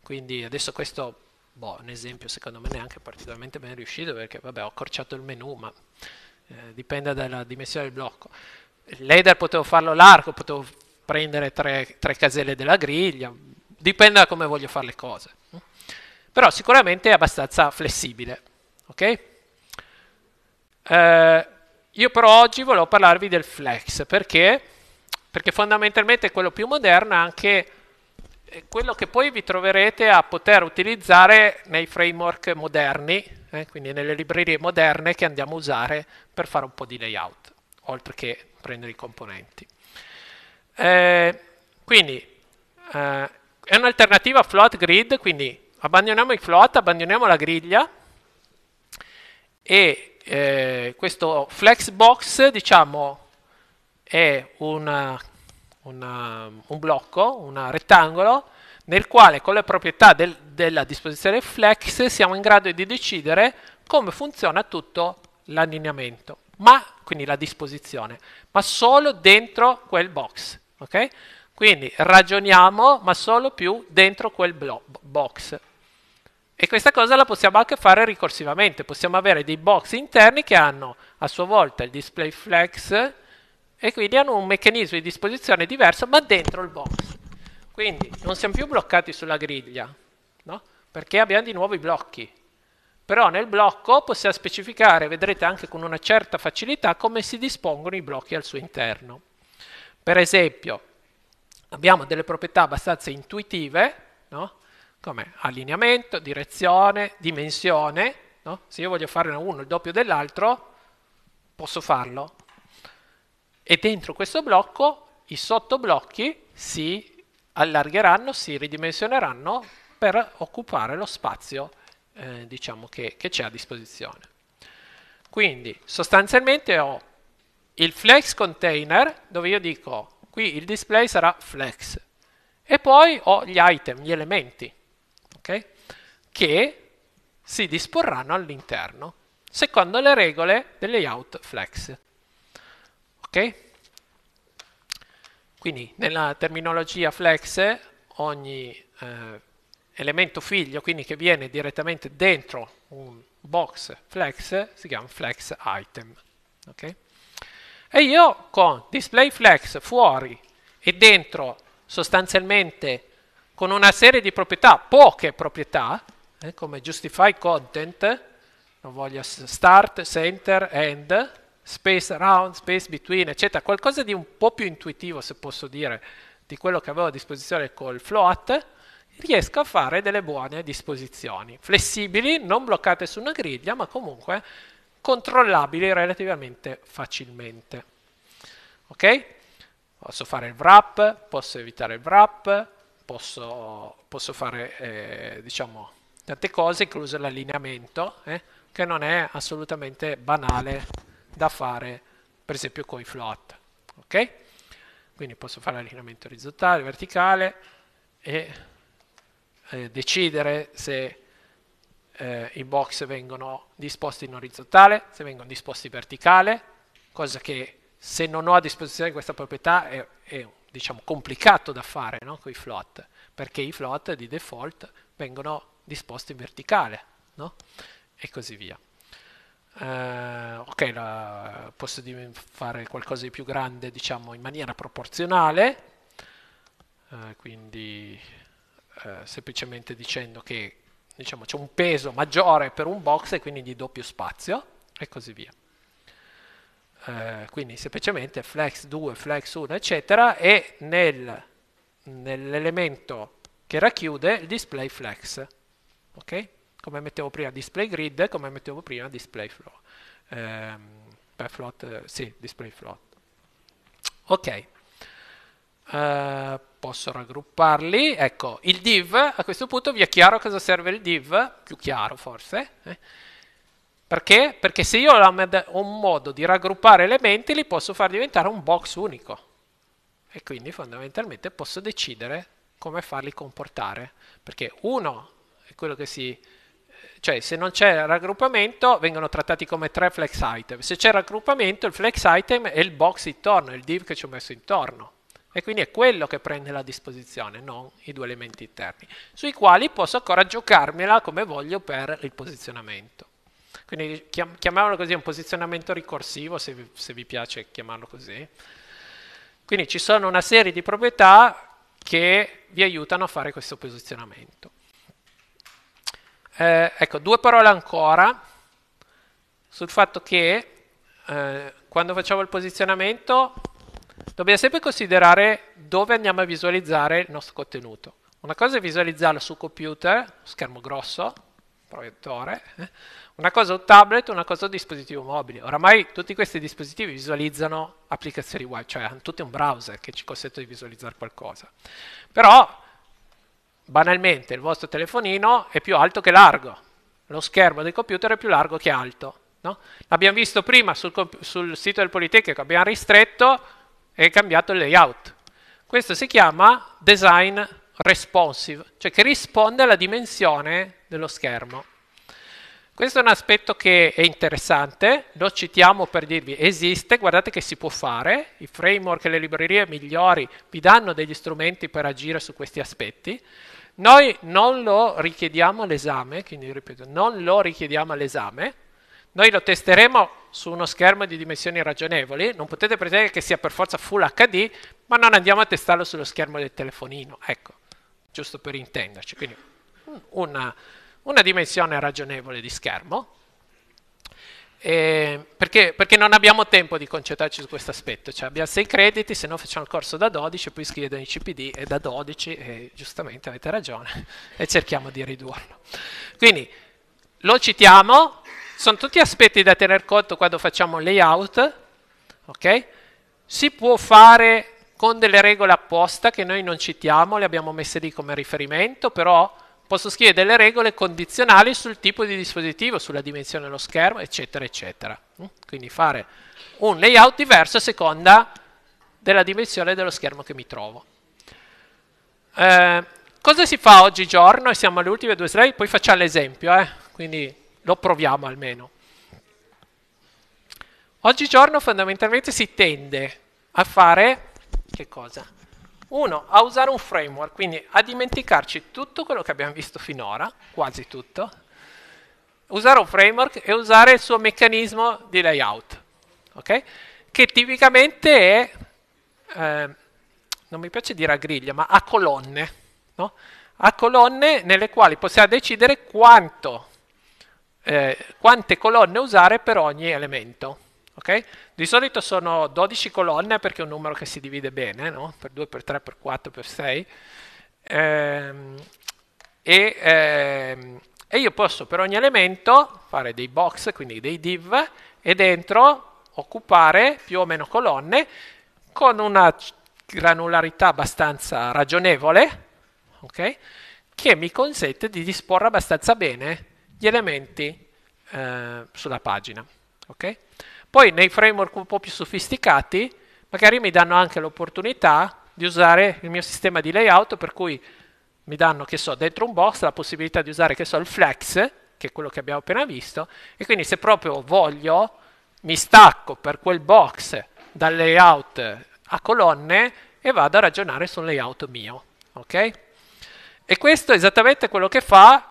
Quindi adesso questo boh, un esempio secondo me neanche particolarmente ben riuscito perché vabbè ho accorciato il menu ma eh, dipende dalla dimensione del blocco l'header potevo farlo largo, potevo prendere tre, tre caselle della griglia, dipende da come voglio fare le cose. Però sicuramente è abbastanza flessibile. Ok? Eh, io però oggi volevo parlarvi del flex, perché? Perché fondamentalmente è quello più moderno anche quello che poi vi troverete a poter utilizzare nei framework moderni, eh, quindi nelle librerie moderne che andiamo a usare per fare un po' di layout, oltre che prendere i componenti. Eh, quindi eh, è un'alternativa float grid, quindi abbandoniamo i float, abbandoniamo la griglia e eh, questo flexbox diciamo è una, una, un blocco, un rettangolo nel quale con le proprietà del, della disposizione flex siamo in grado di decidere come funziona tutto l'allineamento. Ma quindi la disposizione, ma solo dentro quel box. Okay? Quindi ragioniamo, ma solo più dentro quel box. E questa cosa la possiamo anche fare ricorsivamente, possiamo avere dei box interni che hanno a sua volta il display flex e quindi hanno un meccanismo di disposizione diverso ma dentro il box. Quindi non siamo più bloccati sulla griglia, no? perché abbiamo di nuovo i blocchi, però nel blocco possiamo specificare, vedrete anche con una certa facilità, come si dispongono i blocchi al suo interno. Per esempio, abbiamo delle proprietà abbastanza intuitive, no? come allineamento, direzione, dimensione. No? Se io voglio fare uno il doppio dell'altro, posso farlo. E dentro questo blocco i sottoblocchi si allargheranno, si ridimensioneranno per occupare lo spazio eh, diciamo che, che c'è a disposizione. Quindi sostanzialmente ho il flex container dove io dico qui il display sarà flex e poi ho gli item, gli elementi okay, che si disporranno all'interno secondo le regole del layout flex. Okay? Quindi nella terminologia flex ogni eh, elemento figlio, quindi che viene direttamente dentro un box flex, si chiama flex item. Okay? E io con display flex fuori e dentro sostanzialmente con una serie di proprietà, poche proprietà, eh, come justify content, non voglio start, center, end, space around, space between, eccetera, qualcosa di un po' più intuitivo se posso dire di quello che avevo a disposizione col float, riesco a fare delle buone disposizioni, flessibili, non bloccate su una griglia, ma comunque controllabili relativamente facilmente. Ok? Posso fare il wrap, posso evitare il wrap, posso, posso fare eh, diciamo, tante cose, incluso l'allineamento, eh, che non è assolutamente banale da fare, per esempio con i float. Ok? Quindi posso fare l'allineamento orizzontale, verticale e eh, decidere se eh, i box vengono disposti in orizzontale, se vengono disposti in verticale, cosa che se non ho a disposizione questa proprietà è, è diciamo, complicato da fare no? con i float, perché i float di default vengono disposti in verticale no? e così via. Uh, ok, la, posso fare qualcosa di più grande diciamo in maniera proporzionale, uh, quindi eh, semplicemente dicendo che diciamo, c'è un peso maggiore per un box e quindi gli doppio spazio e così via. Eh, quindi semplicemente flex 2, flex 1, eccetera, e nel, nell'elemento che racchiude il display flex. Okay? Come mettevo prima display grid, come mettevo prima display flow. Eh, per float, sì, display float. Ok. Uh, posso raggrupparli. Ecco, il div, a questo punto vi è chiaro a cosa serve il div? Più chiaro forse. Eh? Perché? Perché se io ho un modo di raggruppare elementi, li posso far diventare un box unico. E quindi fondamentalmente posso decidere come farli comportare. Perché uno è quello che si... Cioè, se non c'è raggruppamento, vengono trattati come tre flex item. Se c'è raggruppamento, il flex item è il box intorno, è il div che ci ho messo intorno. E quindi è quello che prende la disposizione, non i due elementi interni, sui quali posso ancora giocarmela come voglio per il posizionamento. Quindi chiamiamolo così un posizionamento ricorsivo, se vi, se vi piace chiamarlo così. Quindi ci sono una serie di proprietà che vi aiutano a fare questo posizionamento. Eh, ecco, due parole ancora sul fatto che eh, quando facciamo il posizionamento dobbiamo sempre considerare dove andiamo a visualizzare il nostro contenuto. Una cosa è visualizzarlo su computer, schermo grosso, proiettore, eh. una cosa un tablet, una cosa un dispositivo mobile. Oramai tutti questi dispositivi visualizzano applicazioni web, cioè hanno tutti un browser che ci consente di visualizzare qualcosa. Però, banalmente, il vostro telefonino è più alto che largo, lo schermo del computer è più largo che alto. No? L'abbiamo visto prima sul, sul sito del Politecnico, abbiamo ristretto, e cambiato il layout. Questo si chiama design responsive, cioè che risponde alla dimensione dello schermo. Questo è un aspetto che è interessante, lo citiamo per dirvi esiste, guardate che si può fare, i framework e le librerie migliori vi danno degli strumenti per agire su questi aspetti. Noi non lo richiediamo all'esame, quindi ripeto, non lo richiediamo all'esame, noi lo testeremo su uno schermo di dimensioni ragionevoli, non potete pretendere che sia per forza Full HD, ma non andiamo a testarlo sullo schermo del telefonino, ecco, giusto per intenderci. Quindi una, una dimensione ragionevole di schermo, eh, perché, perché, non abbiamo tempo di concentrarci su questo aspetto, cioè abbiamo 6 crediti, se no facciamo il corso da 12, poi scrivono in CPD e da 12, e giustamente avete ragione, e cerchiamo di ridurlo. Quindi lo citiamo, sono tutti aspetti da tener conto quando facciamo layout, ok? Si può fare con delle regole apposta che noi non citiamo, le abbiamo messe lì come riferimento, però posso scrivere delle regole condizionali sul tipo di dispositivo, sulla dimensione dello schermo, eccetera, eccetera. Quindi fare un layout diverso a seconda della dimensione dello schermo che mi trovo. Eh, cosa si fa oggigiorno? Siamo alle ultime due slide, poi facciamo l'esempio. Eh? Quindi lo proviamo almeno. Oggigiorno fondamentalmente si tende a fare che cosa? Uno, a usare un framework, quindi a dimenticarci tutto quello che abbiamo visto finora, quasi tutto, usare un framework e usare il suo meccanismo di layout, okay? che tipicamente è, eh, non mi piace dire a griglia, ma a colonne, no? a colonne nelle quali possiamo decidere quanto eh, quante colonne usare per ogni elemento. Okay? Di solito sono 12 colonne perché è un numero che si divide bene, no? per 2, per 3, per 4, per 6. Ehm, e, ehm, e io posso per ogni elemento fare dei box, quindi dei div, e dentro occupare più o meno colonne con una granularità abbastanza ragionevole, okay? che mi consente di disporre abbastanza bene gli elementi eh, sulla pagina. Okay? Poi nei framework un po' più sofisticati magari mi danno anche l'opportunità di usare il mio sistema di layout per cui mi danno, che so, dentro un box la possibilità di usare, che so, il flex, che è quello che abbiamo appena visto, e quindi se proprio voglio mi stacco per quel box dal layout a colonne e vado a ragionare sul layout mio. Okay? E questo è esattamente quello che fa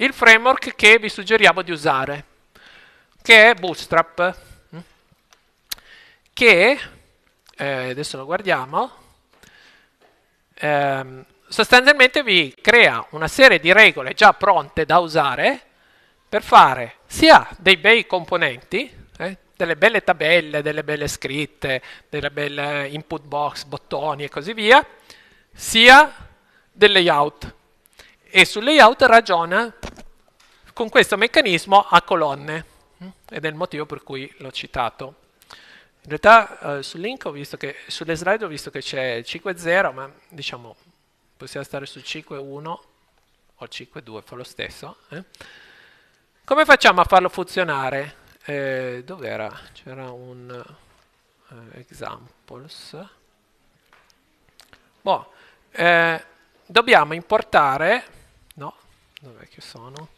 il framework che vi suggeriamo di usare, che è Bootstrap, mm? che, eh, adesso lo guardiamo, eh, sostanzialmente vi crea una serie di regole già pronte da usare per fare sia dei bei componenti, eh, delle belle tabelle, delle belle scritte, delle belle input box, bottoni e così via, sia del layout. E sul layout ragiona con questo meccanismo a colonne mm, ed è il motivo per cui l'ho citato. In realtà eh, sul link ho visto che, sulle slide ho visto che c'è 5.0, ma diciamo possiamo stare su 5.1 o 5.2, fa lo stesso. Eh? Come facciamo a farlo funzionare? Eh, Dov'era? C'era un eh, examples. Boh, eh, dobbiamo importare... No, dov'è che sono?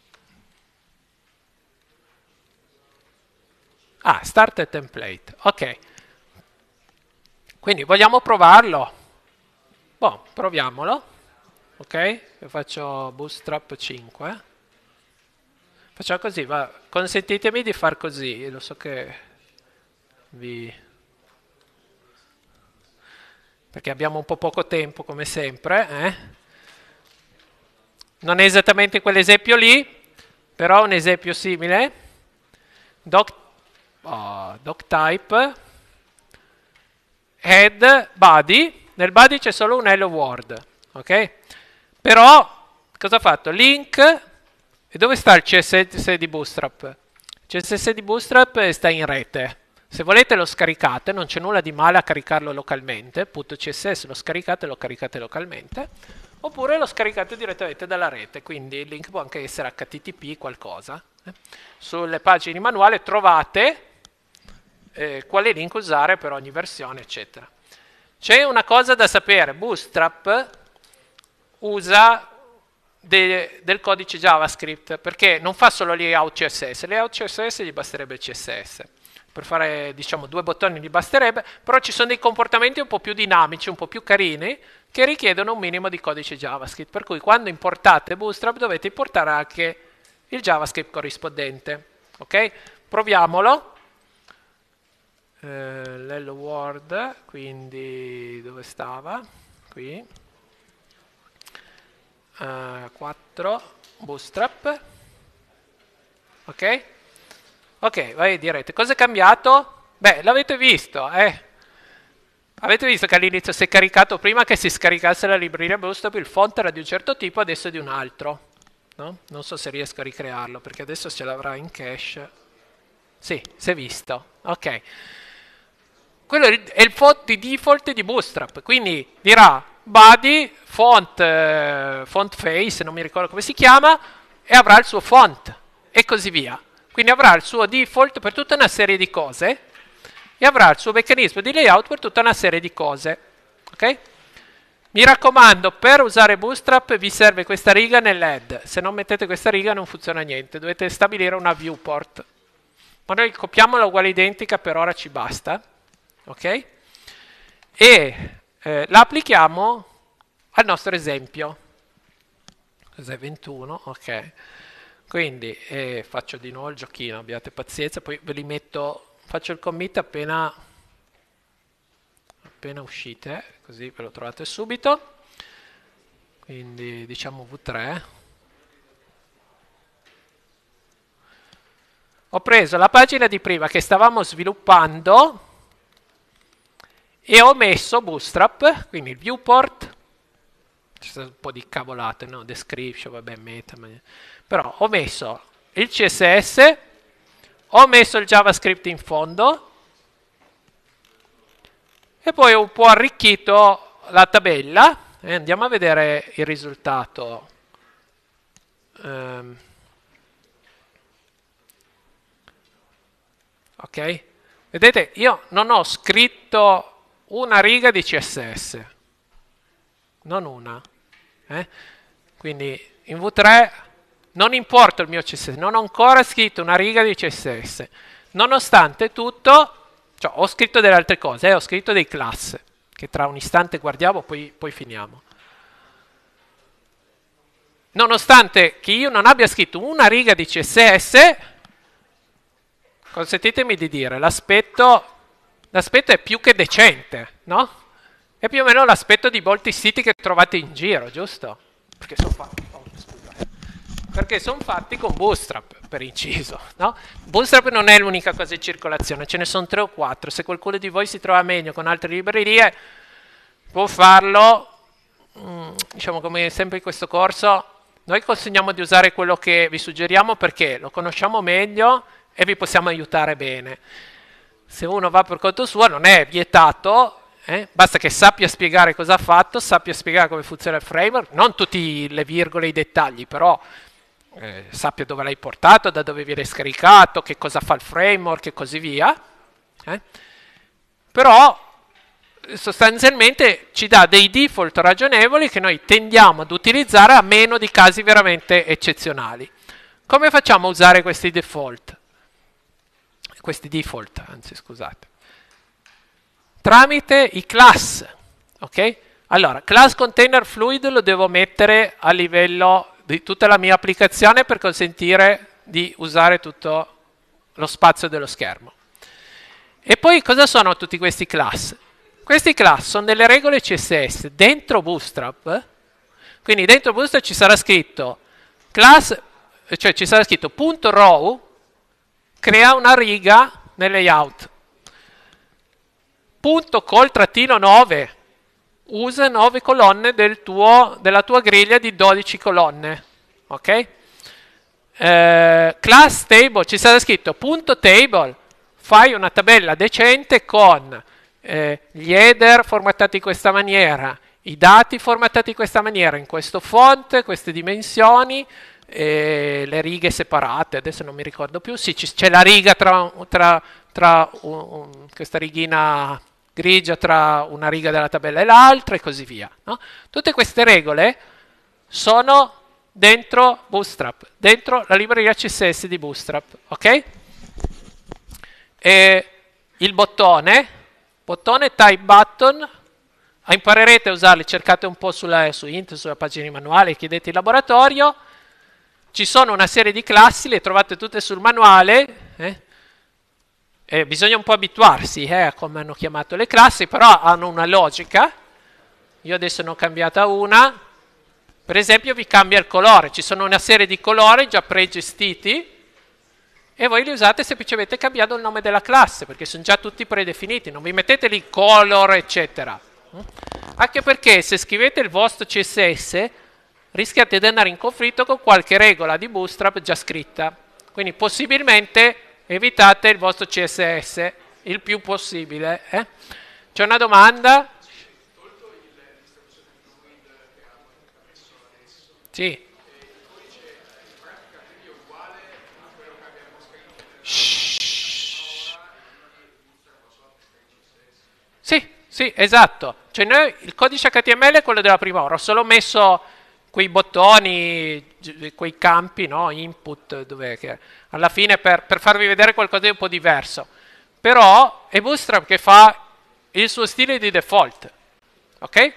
Ah, start a template, ok. Quindi vogliamo provarlo. Boh, proviamolo. Ok, io faccio bootstrap 5. Facciamo così, ma consentitemi di far così, lo so che vi... perché abbiamo un po' poco tempo come sempre, eh? non è esattamente quell'esempio lì, però è un esempio simile. Doc uh, ah, doc type, head, body, nel body c'è solo un hello world, ok? Però, cosa ha fatto? Link, e dove sta il CSS di Bootstrap? Il CSS di Bootstrap sta in rete, se volete lo scaricate, non c'è nulla di male a caricarlo localmente, punto CSS lo scaricate, lo caricate localmente, oppure lo scaricate direttamente dalla rete, quindi il link può anche essere HTTP qualcosa. Eh. Sulle pagine manuale trovate eh, quale link usare per ogni versione, eccetera. C'è una cosa da sapere, Bootstrap usa de, del codice JavaScript perché non fa solo layout CSS, layout CSS gli basterebbe CSS, per fare diciamo due bottoni gli basterebbe, però ci sono dei comportamenti un po' più dinamici, un po' più carini che richiedono un minimo di codice JavaScript, per cui quando importate Bootstrap dovete importare anche il JavaScript corrispondente. Ok? Proviamolo eh, l'hello world, quindi dove stava? Qui. Uh, eh, 4 bootstrap. Ok? Ok, vai direte, cosa è cambiato? Beh, l'avete visto, eh? Avete visto che all'inizio si è caricato prima che si scaricasse la libreria bootstrap, il font era di un certo tipo, adesso è di un altro. No? Non so se riesco a ricrearlo, perché adesso ce l'avrà in cache. Sì, si è visto. Ok quello è il font di default di Bootstrap, quindi dirà body font, eh, font face, non mi ricordo come si chiama, e avrà il suo font e così via. Quindi avrà il suo default per tutta una serie di cose e avrà il suo meccanismo di layout per tutta una serie di cose. Ok? Mi raccomando, per usare Bootstrap vi serve questa riga nell'head. Se non mettete questa riga non funziona niente, dovete stabilire una viewport. Ma noi copiamola uguale identica, per ora ci basta ok? E eh, la applichiamo al nostro esempio. Cos'è 21? Ok. Quindi eh, faccio di nuovo il giochino, abbiate pazienza, poi ve li metto, faccio il commit appena, appena uscite, così ve lo trovate subito. Quindi diciamo V3. Ho preso la pagina di prima che stavamo sviluppando e ho messo Bootstrap, quindi il viewport, c'è stato un po' di cavolate, no? description, vabbè, meta, ma... però ho messo il CSS, ho messo il JavaScript in fondo e poi ho un po' arricchito la tabella e andiamo a vedere il risultato. Um, ok? Vedete, io non ho scritto una riga di CSS, non una. Eh? Quindi in V3 non importa il mio CSS, non ho ancora scritto una riga di CSS. Nonostante tutto, cioè, ho scritto delle altre cose, eh? ho scritto dei class, che tra un istante guardiamo, poi, poi finiamo. Nonostante che io non abbia scritto una riga di CSS, consentitemi di dire, l'aspetto l'aspetto è più che decente, no? È più o meno l'aspetto di molti siti che trovate in giro, giusto? Perché sono fatti, oh, Perché son fatti con Bootstrap, per inciso, no? Bootstrap non è l'unica cosa in circolazione, ce ne sono tre o quattro. Se qualcuno di voi si trova meglio con altre librerie, può farlo. Mm, diciamo come sempre in questo corso, noi consigliamo di usare quello che vi suggeriamo perché lo conosciamo meglio e vi possiamo aiutare bene se uno va per conto suo non è vietato, eh? basta che sappia spiegare cosa ha fatto, sappia spiegare come funziona il framework, non tutte le virgole e i dettagli, però eh, sappia dove l'hai portato, da dove viene scaricato, che cosa fa il framework e così via. Eh? Però sostanzialmente ci dà dei default ragionevoli che noi tendiamo ad utilizzare a meno di casi veramente eccezionali. Come facciamo a usare questi default? questi default, anzi scusate, tramite i class, ok? Allora, class container fluid lo devo mettere a livello di tutta la mia applicazione per consentire di usare tutto lo spazio dello schermo. E poi cosa sono tutti questi class? Questi class sono delle regole CSS dentro Bootstrap, quindi dentro Bootstrap ci sarà scritto class, cioè ci sarà scritto punto row crea una riga nel layout. Punto col trattino 9. Usa 9 colonne del tuo, della tua griglia di 12 colonne. Ok? Eh, class table, ci sarà scritto punto table. Fai una tabella decente con eh, gli header formattati in questa maniera, i dati formattati in questa maniera, in questo font, queste dimensioni, eh, le righe separate, adesso non mi ricordo più, sì, c'è la riga tra, tra, tra un, un, questa righina grigia tra una riga della tabella e l'altra e così via. No? Tutte queste regole sono dentro Bootstrap, dentro la libreria CSS di Bootstrap, ok? E il bottone, bottone type button, imparerete a usarli, cercate un po' sulla, su int, sulla pagina manuale, chiedete in laboratorio, ci sono una serie di classi, le trovate tutte sul manuale, eh? Eh, bisogna un po' abituarsi eh, a come hanno chiamato le classi, però hanno una logica, io adesso ne ho cambiata una, per esempio vi cambia il colore, ci sono una serie di colori già pregestiti e voi li usate semplicemente cambiando il nome della classe, perché sono già tutti predefiniti, non vi mettete lì color, eccetera. Anche perché se scrivete il vostro CSS rischiate di andare in conflitto con qualche regola di bootstrap già scritta. Quindi possibilmente evitate il vostro CSS il più possibile. Eh? C'è una domanda? Sì. Sì, sì, esatto. Cioè noi, il codice HTML è quello della prima ora, ho solo messo quei bottoni, quei campi, no? input, dove alla fine per, per, farvi vedere qualcosa di un po' diverso. Però è Bootstrap che fa il suo stile di default. Ok?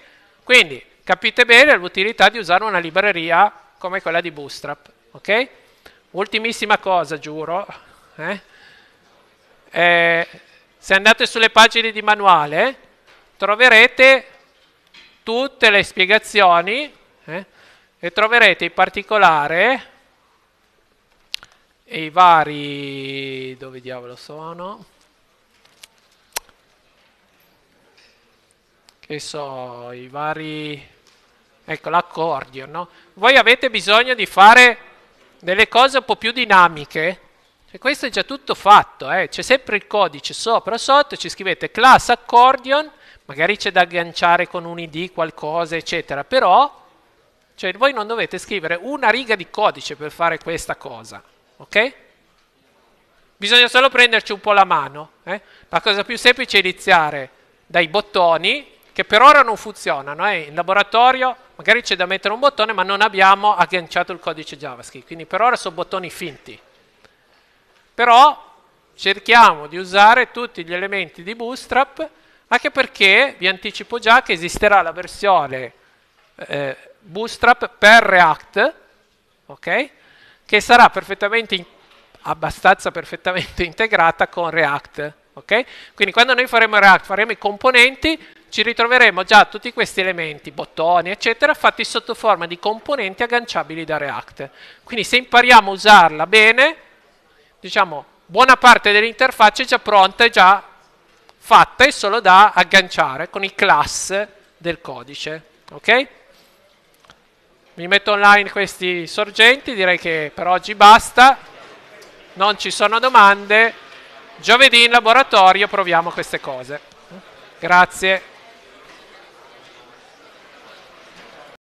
Quindi capite bene l'utilità di usare una libreria come quella di Bootstrap. Ok? Ultimissima cosa, giuro. Eh? Eh, se andate sulle pagine di manuale troverete tutte le spiegazioni e troverete in particolare i vari dove diavolo sono che so i vari ecco l'accordion no? voi avete bisogno di fare delle cose un po' più dinamiche e questo è già tutto fatto eh? c'è sempre il codice sopra sotto ci scrivete class accordion magari c'è da agganciare con un id qualcosa eccetera però cioè voi non dovete scrivere una riga di codice per fare questa cosa, ok? Bisogna solo prenderci un po' la mano. Eh? La cosa più semplice è iniziare dai bottoni, che per ora non funzionano. Eh? In laboratorio magari c'è da mettere un bottone, ma non abbiamo agganciato il codice JavaScript, quindi per ora sono bottoni finti. Però cerchiamo di usare tutti gli elementi di Bootstrap, anche perché vi anticipo già che esisterà la versione... Eh, bootstrap per React, okay? che sarà perfettamente in, abbastanza perfettamente integrata con React. Okay? Quindi quando noi faremo React, faremo i componenti, ci ritroveremo già tutti questi elementi, bottoni, eccetera, fatti sotto forma di componenti agganciabili da React. Quindi se impariamo a usarla bene, diciamo, buona parte dell'interfaccia è già pronta, è già fatta, è solo da agganciare con i class del codice. Okay? Vi metto online questi sorgenti, direi che per oggi basta, non ci sono domande, giovedì in laboratorio proviamo queste cose. Grazie.